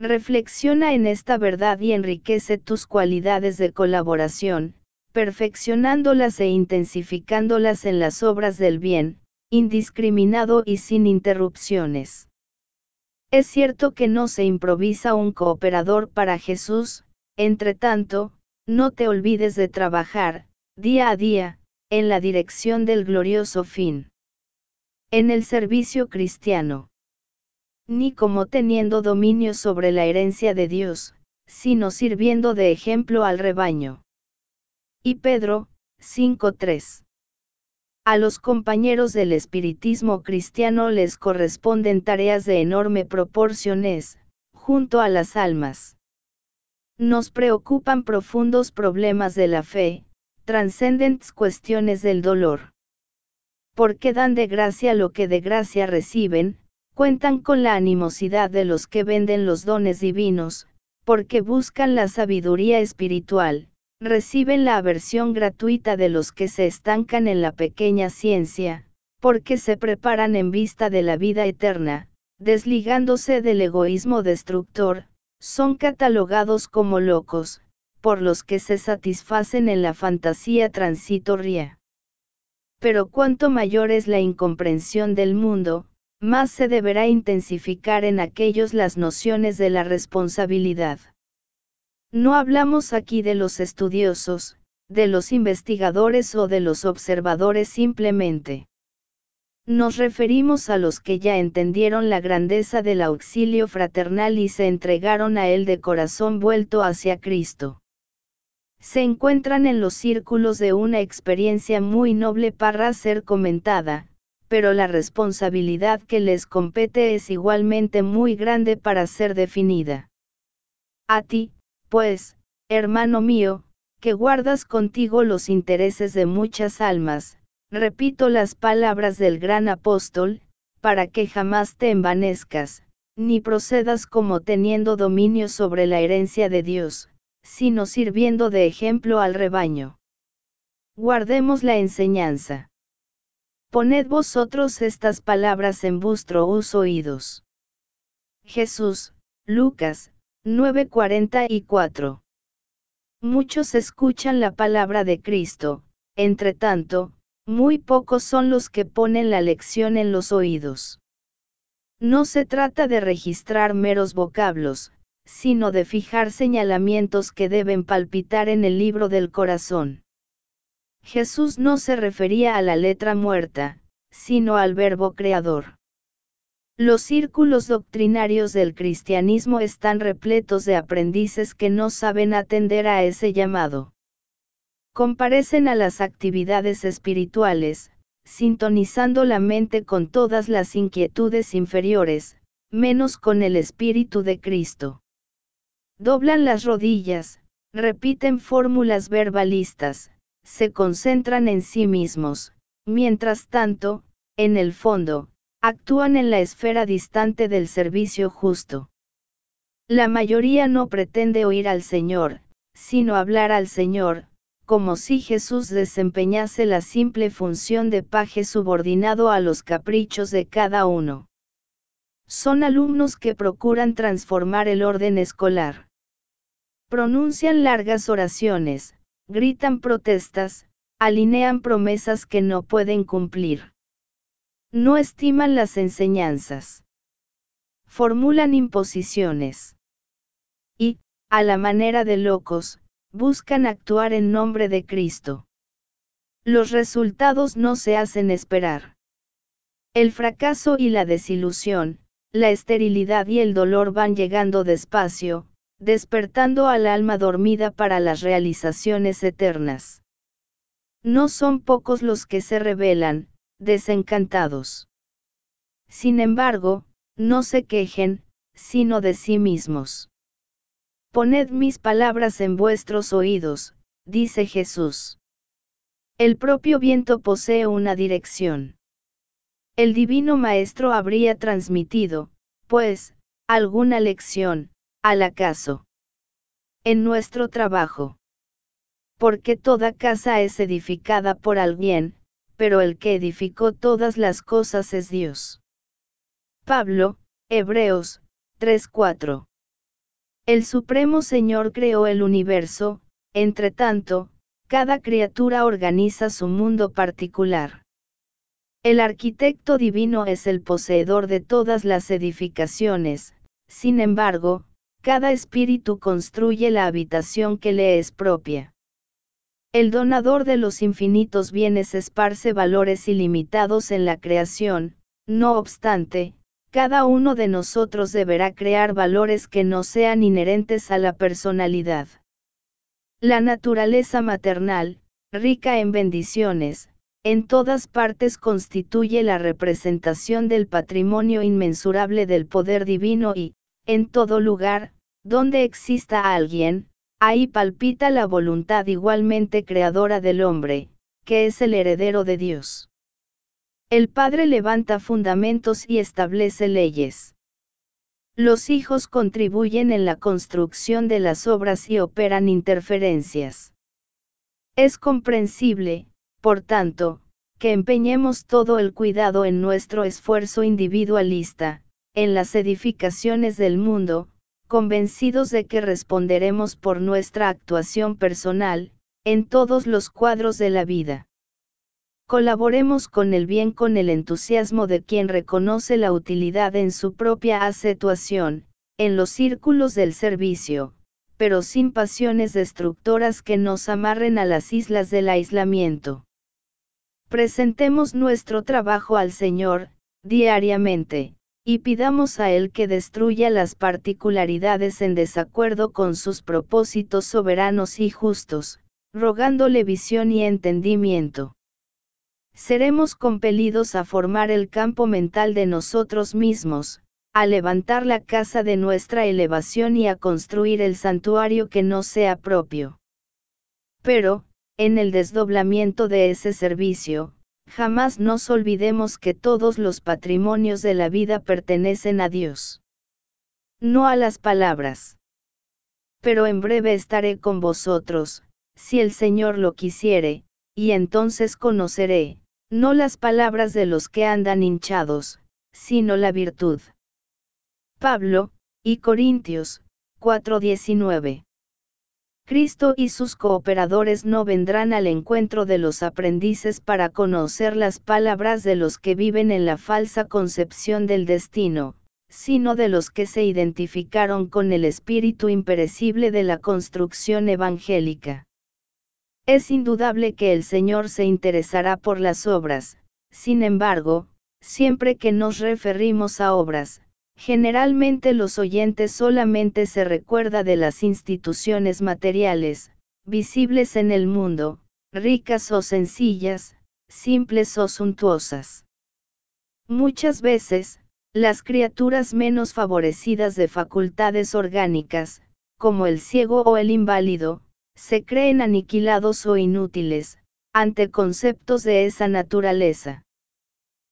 Reflexiona en esta verdad y enriquece tus cualidades de colaboración, perfeccionándolas e intensificándolas en las obras del bien, indiscriminado y sin interrupciones. Es cierto que no se improvisa un cooperador para Jesús, entre tanto, no te olvides de trabajar, día a día, en la dirección del glorioso fin. En el servicio cristiano ni como teniendo dominio sobre la herencia de Dios, sino sirviendo de ejemplo al rebaño. Y Pedro, 5.3. A los compañeros del espiritismo cristiano les corresponden tareas de enorme proporciones, junto a las almas. Nos preocupan profundos problemas de la fe, transcendentes cuestiones del dolor. Porque dan de gracia lo que de gracia reciben, cuentan con la animosidad de los que venden los dones divinos, porque buscan la sabiduría espiritual, reciben la aversión gratuita de los que se estancan en la pequeña ciencia, porque se preparan en vista de la vida eterna, desligándose del egoísmo destructor, son catalogados como locos, por los que se satisfacen en la fantasía transitoria. Pero cuanto mayor es la incomprensión del mundo, más se deberá intensificar en aquellos las nociones de la responsabilidad. No hablamos aquí de los estudiosos, de los investigadores o de los observadores simplemente. Nos referimos a los que ya entendieron la grandeza del auxilio fraternal y se entregaron a él de corazón vuelto hacia Cristo. Se encuentran en los círculos de una experiencia muy noble para ser comentada, pero la responsabilidad que les compete es igualmente muy grande para ser definida. A ti, pues, hermano mío, que guardas contigo los intereses de muchas almas, repito las palabras del gran apóstol, para que jamás te envanezcas, ni procedas como teniendo dominio sobre la herencia de Dios, sino sirviendo de ejemplo al rebaño. Guardemos la enseñanza. Poned vosotros estas palabras en uso oídos. Jesús, Lucas, 9:44. Muchos escuchan la palabra de Cristo, entre tanto, muy pocos son los que ponen la lección en los oídos. No se trata de registrar meros vocablos, sino de fijar señalamientos que deben palpitar en el libro del corazón. Jesús no se refería a la letra muerta, sino al verbo creador. Los círculos doctrinarios del cristianismo están repletos de aprendices que no saben atender a ese llamado. Comparecen a las actividades espirituales, sintonizando la mente con todas las inquietudes inferiores, menos con el Espíritu de Cristo. Doblan las rodillas, repiten fórmulas verbalistas, se concentran en sí mismos, mientras tanto, en el fondo, actúan en la esfera distante del servicio justo. La mayoría no pretende oír al Señor, sino hablar al Señor, como si Jesús desempeñase la simple función de paje subordinado a los caprichos de cada uno. Son alumnos que procuran transformar el orden escolar. Pronuncian largas oraciones, gritan protestas, alinean promesas que no pueden cumplir. No estiman las enseñanzas. Formulan imposiciones. Y, a la manera de locos, buscan actuar en nombre de Cristo. Los resultados no se hacen esperar. El fracaso y la desilusión, la esterilidad y el dolor van llegando despacio, despertando al alma dormida para las realizaciones eternas. No son pocos los que se rebelan, desencantados. Sin embargo, no se quejen, sino de sí mismos. Poned mis palabras en vuestros oídos, dice Jesús. El propio viento posee una dirección. El divino Maestro habría transmitido, pues, alguna lección, al acaso. En nuestro trabajo. Porque toda casa es edificada por alguien, pero el que edificó todas las cosas es Dios. Pablo, Hebreos, 3:4. El Supremo Señor creó el universo, entre tanto, cada criatura organiza su mundo particular. El arquitecto divino es el poseedor de todas las edificaciones, sin embargo, cada espíritu construye la habitación que le es propia. El donador de los infinitos bienes esparce valores ilimitados en la creación, no obstante, cada uno de nosotros deberá crear valores que no sean inherentes a la personalidad. La naturaleza maternal, rica en bendiciones, en todas partes constituye la representación del patrimonio inmensurable del poder divino y, en todo lugar, donde exista alguien, ahí palpita la voluntad igualmente creadora del hombre, que es el heredero de Dios. El Padre levanta fundamentos y establece leyes. Los hijos contribuyen en la construcción de las obras y operan interferencias. Es comprensible, por tanto, que empeñemos todo el cuidado en nuestro esfuerzo individualista, en las edificaciones del mundo, convencidos de que responderemos por nuestra actuación personal, en todos los cuadros de la vida. Colaboremos con el bien con el entusiasmo de quien reconoce la utilidad en su propia acetuación, en los círculos del servicio, pero sin pasiones destructoras que nos amarren a las islas del aislamiento. Presentemos nuestro trabajo al Señor, diariamente, y pidamos a Él que destruya las particularidades en desacuerdo con sus propósitos soberanos y justos, rogándole visión y entendimiento. Seremos compelidos a formar el campo mental de nosotros mismos, a levantar la casa de nuestra elevación y a construir el santuario que no sea propio. Pero, en el desdoblamiento de ese servicio, Jamás nos olvidemos que todos los patrimonios de la vida pertenecen a Dios. No a las palabras. Pero en breve estaré con vosotros, si el Señor lo quisiere, y entonces conoceré, no las palabras de los que andan hinchados, sino la virtud. Pablo, y Corintios, 4:19. Cristo y sus cooperadores no vendrán al encuentro de los aprendices para conocer las palabras de los que viven en la falsa concepción del destino, sino de los que se identificaron con el espíritu imperecible de la construcción evangélica. Es indudable que el Señor se interesará por las obras, sin embargo, siempre que nos referimos a obras, Generalmente los oyentes solamente se recuerda de las instituciones materiales, visibles en el mundo, ricas o sencillas, simples o suntuosas. Muchas veces, las criaturas menos favorecidas de facultades orgánicas, como el ciego o el inválido, se creen aniquilados o inútiles, ante conceptos de esa naturaleza.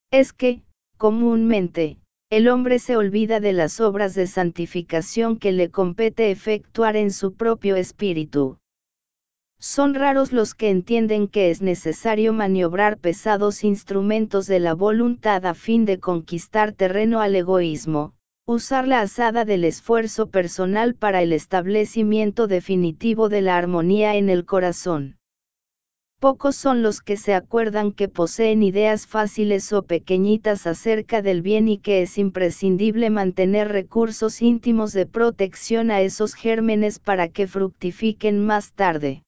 Es que, comúnmente, el hombre se olvida de las obras de santificación que le compete efectuar en su propio espíritu. Son raros los que entienden que es necesario maniobrar pesados instrumentos de la voluntad a fin de conquistar terreno al egoísmo, usar la asada del esfuerzo personal para el establecimiento definitivo de la armonía en el corazón. Pocos son los que se acuerdan que poseen ideas fáciles o pequeñitas acerca del bien y que es imprescindible mantener recursos íntimos de protección a esos gérmenes para que fructifiquen más tarde.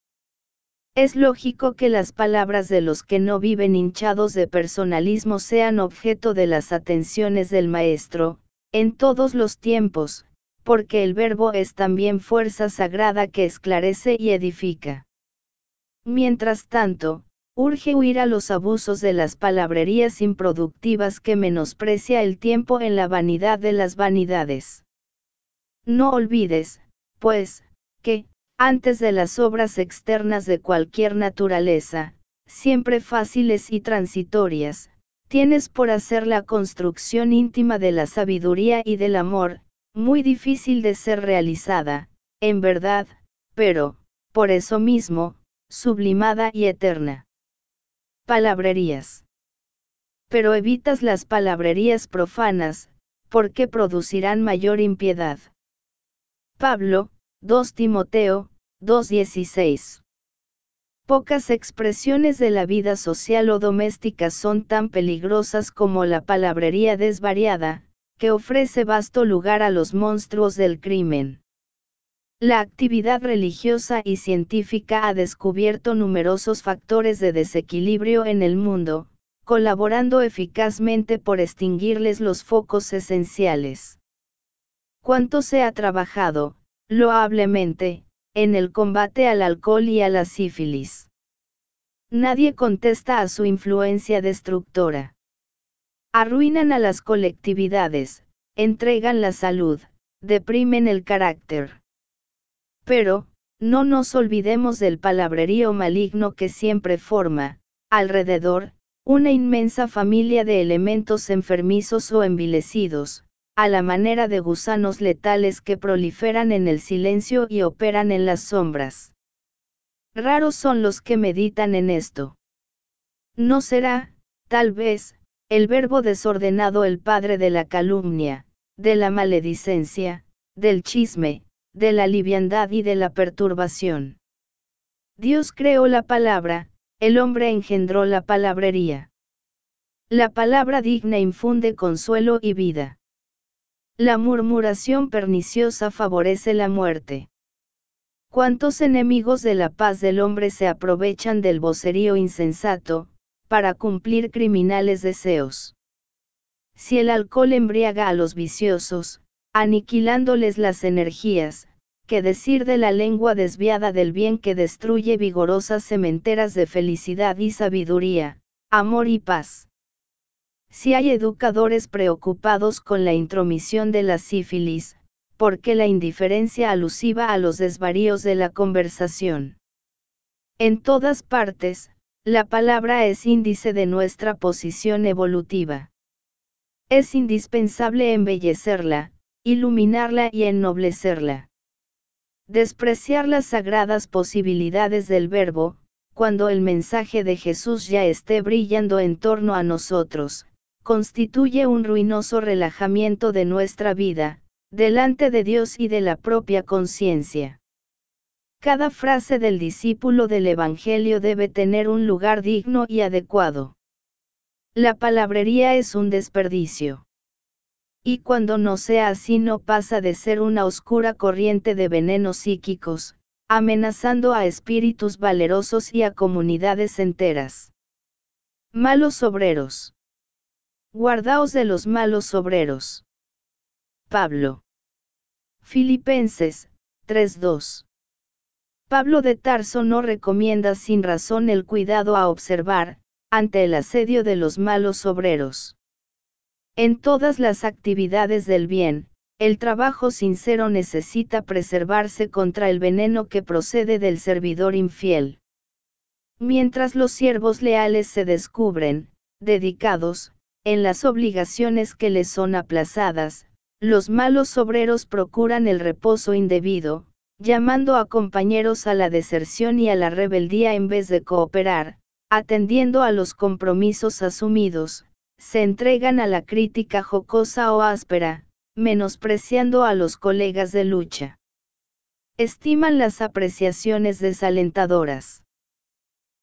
Es lógico que las palabras de los que no viven hinchados de personalismo sean objeto de las atenciones del maestro, en todos los tiempos, porque el verbo es también fuerza sagrada que esclarece y edifica. Mientras tanto, urge huir a los abusos de las palabrerías improductivas que menosprecia el tiempo en la vanidad de las vanidades. No olvides, pues, que, antes de las obras externas de cualquier naturaleza, siempre fáciles y transitorias, tienes por hacer la construcción íntima de la sabiduría y del amor, muy difícil de ser realizada, en verdad, pero, por eso mismo, sublimada y eterna. Palabrerías. Pero evitas las palabrerías profanas, porque producirán mayor impiedad. Pablo, 2 Timoteo, 2.16. Pocas expresiones de la vida social o doméstica son tan peligrosas como la palabrería desvariada, que ofrece vasto lugar a los monstruos del crimen. La actividad religiosa y científica ha descubierto numerosos factores de desequilibrio en el mundo, colaborando eficazmente por extinguirles los focos esenciales. ¿Cuánto se ha trabajado, loablemente, en el combate al alcohol y a la sífilis? Nadie contesta a su influencia destructora. Arruinan a las colectividades, entregan la salud, deprimen el carácter. Pero, no nos olvidemos del palabrerío maligno que siempre forma, alrededor, una inmensa familia de elementos enfermizos o envilecidos, a la manera de gusanos letales que proliferan en el silencio y operan en las sombras. Raros son los que meditan en esto. No será, tal vez, el verbo desordenado el padre de la calumnia, de la maledicencia, del chisme, de la liviandad y de la perturbación. Dios creó la palabra, el hombre engendró la palabrería. La palabra digna infunde consuelo y vida. La murmuración perniciosa favorece la muerte. ¿Cuántos enemigos de la paz del hombre se aprovechan del vocerío insensato, para cumplir criminales deseos? Si el alcohol embriaga a los viciosos, aniquilándoles las energías, que decir de la lengua desviada del bien que destruye vigorosas cementeras de felicidad y sabiduría, amor y paz. Si hay educadores preocupados con la intromisión de la sífilis, ¿por qué la indiferencia alusiva a los desvaríos de la conversación? En todas partes, la palabra es índice de nuestra posición evolutiva. Es indispensable embellecerla, iluminarla y ennoblecerla. Despreciar las sagradas posibilidades del verbo, cuando el mensaje de Jesús ya esté brillando en torno a nosotros, constituye un ruinoso relajamiento de nuestra vida, delante de Dios y de la propia conciencia. Cada frase del discípulo del Evangelio debe tener un lugar digno y adecuado. La palabrería es un desperdicio y cuando no sea así no pasa de ser una oscura corriente de venenos psíquicos, amenazando a espíritus valerosos y a comunidades enteras. Malos obreros. Guardaos de los malos obreros. Pablo. Filipenses 3.2. Pablo de Tarso no recomienda sin razón el cuidado a observar, ante el asedio de los malos obreros. En todas las actividades del bien, el trabajo sincero necesita preservarse contra el veneno que procede del servidor infiel. Mientras los siervos leales se descubren, dedicados, en las obligaciones que les son aplazadas, los malos obreros procuran el reposo indebido, llamando a compañeros a la deserción y a la rebeldía en vez de cooperar, atendiendo a los compromisos asumidos, se entregan a la crítica jocosa o áspera, menospreciando a los colegas de lucha. Estiman las apreciaciones desalentadoras.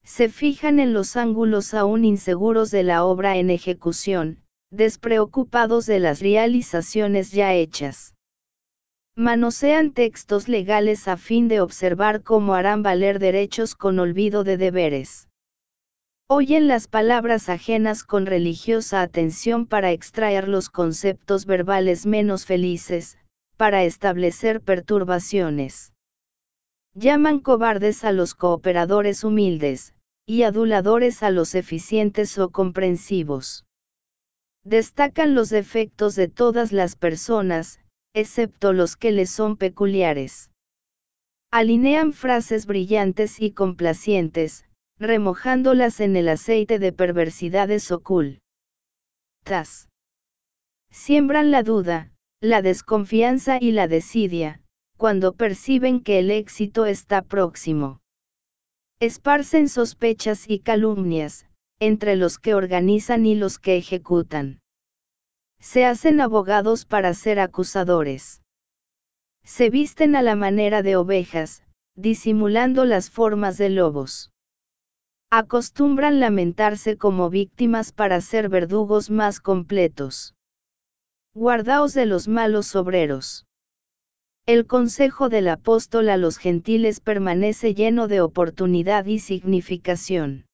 Se fijan en los ángulos aún inseguros de la obra en ejecución, despreocupados de las realizaciones ya hechas. Manosean textos legales a fin de observar cómo harán valer derechos con olvido de deberes. Oyen las palabras ajenas con religiosa atención para extraer los conceptos verbales menos felices, para establecer perturbaciones. Llaman cobardes a los cooperadores humildes, y aduladores a los eficientes o comprensivos. Destacan los defectos de todas las personas, excepto los que les son peculiares. Alinean frases brillantes y complacientes, remojándolas en el aceite de perversidades ocul. Tras. Siembran la duda, la desconfianza y la desidia, cuando perciben que el éxito está próximo. Esparcen sospechas y calumnias, entre los que organizan y los que ejecutan. Se hacen abogados para ser acusadores. Se visten a la manera de ovejas, disimulando las formas de lobos acostumbran lamentarse como víctimas para ser verdugos más completos. Guardaos de los malos obreros. El consejo del apóstol a los gentiles permanece lleno de oportunidad y significación.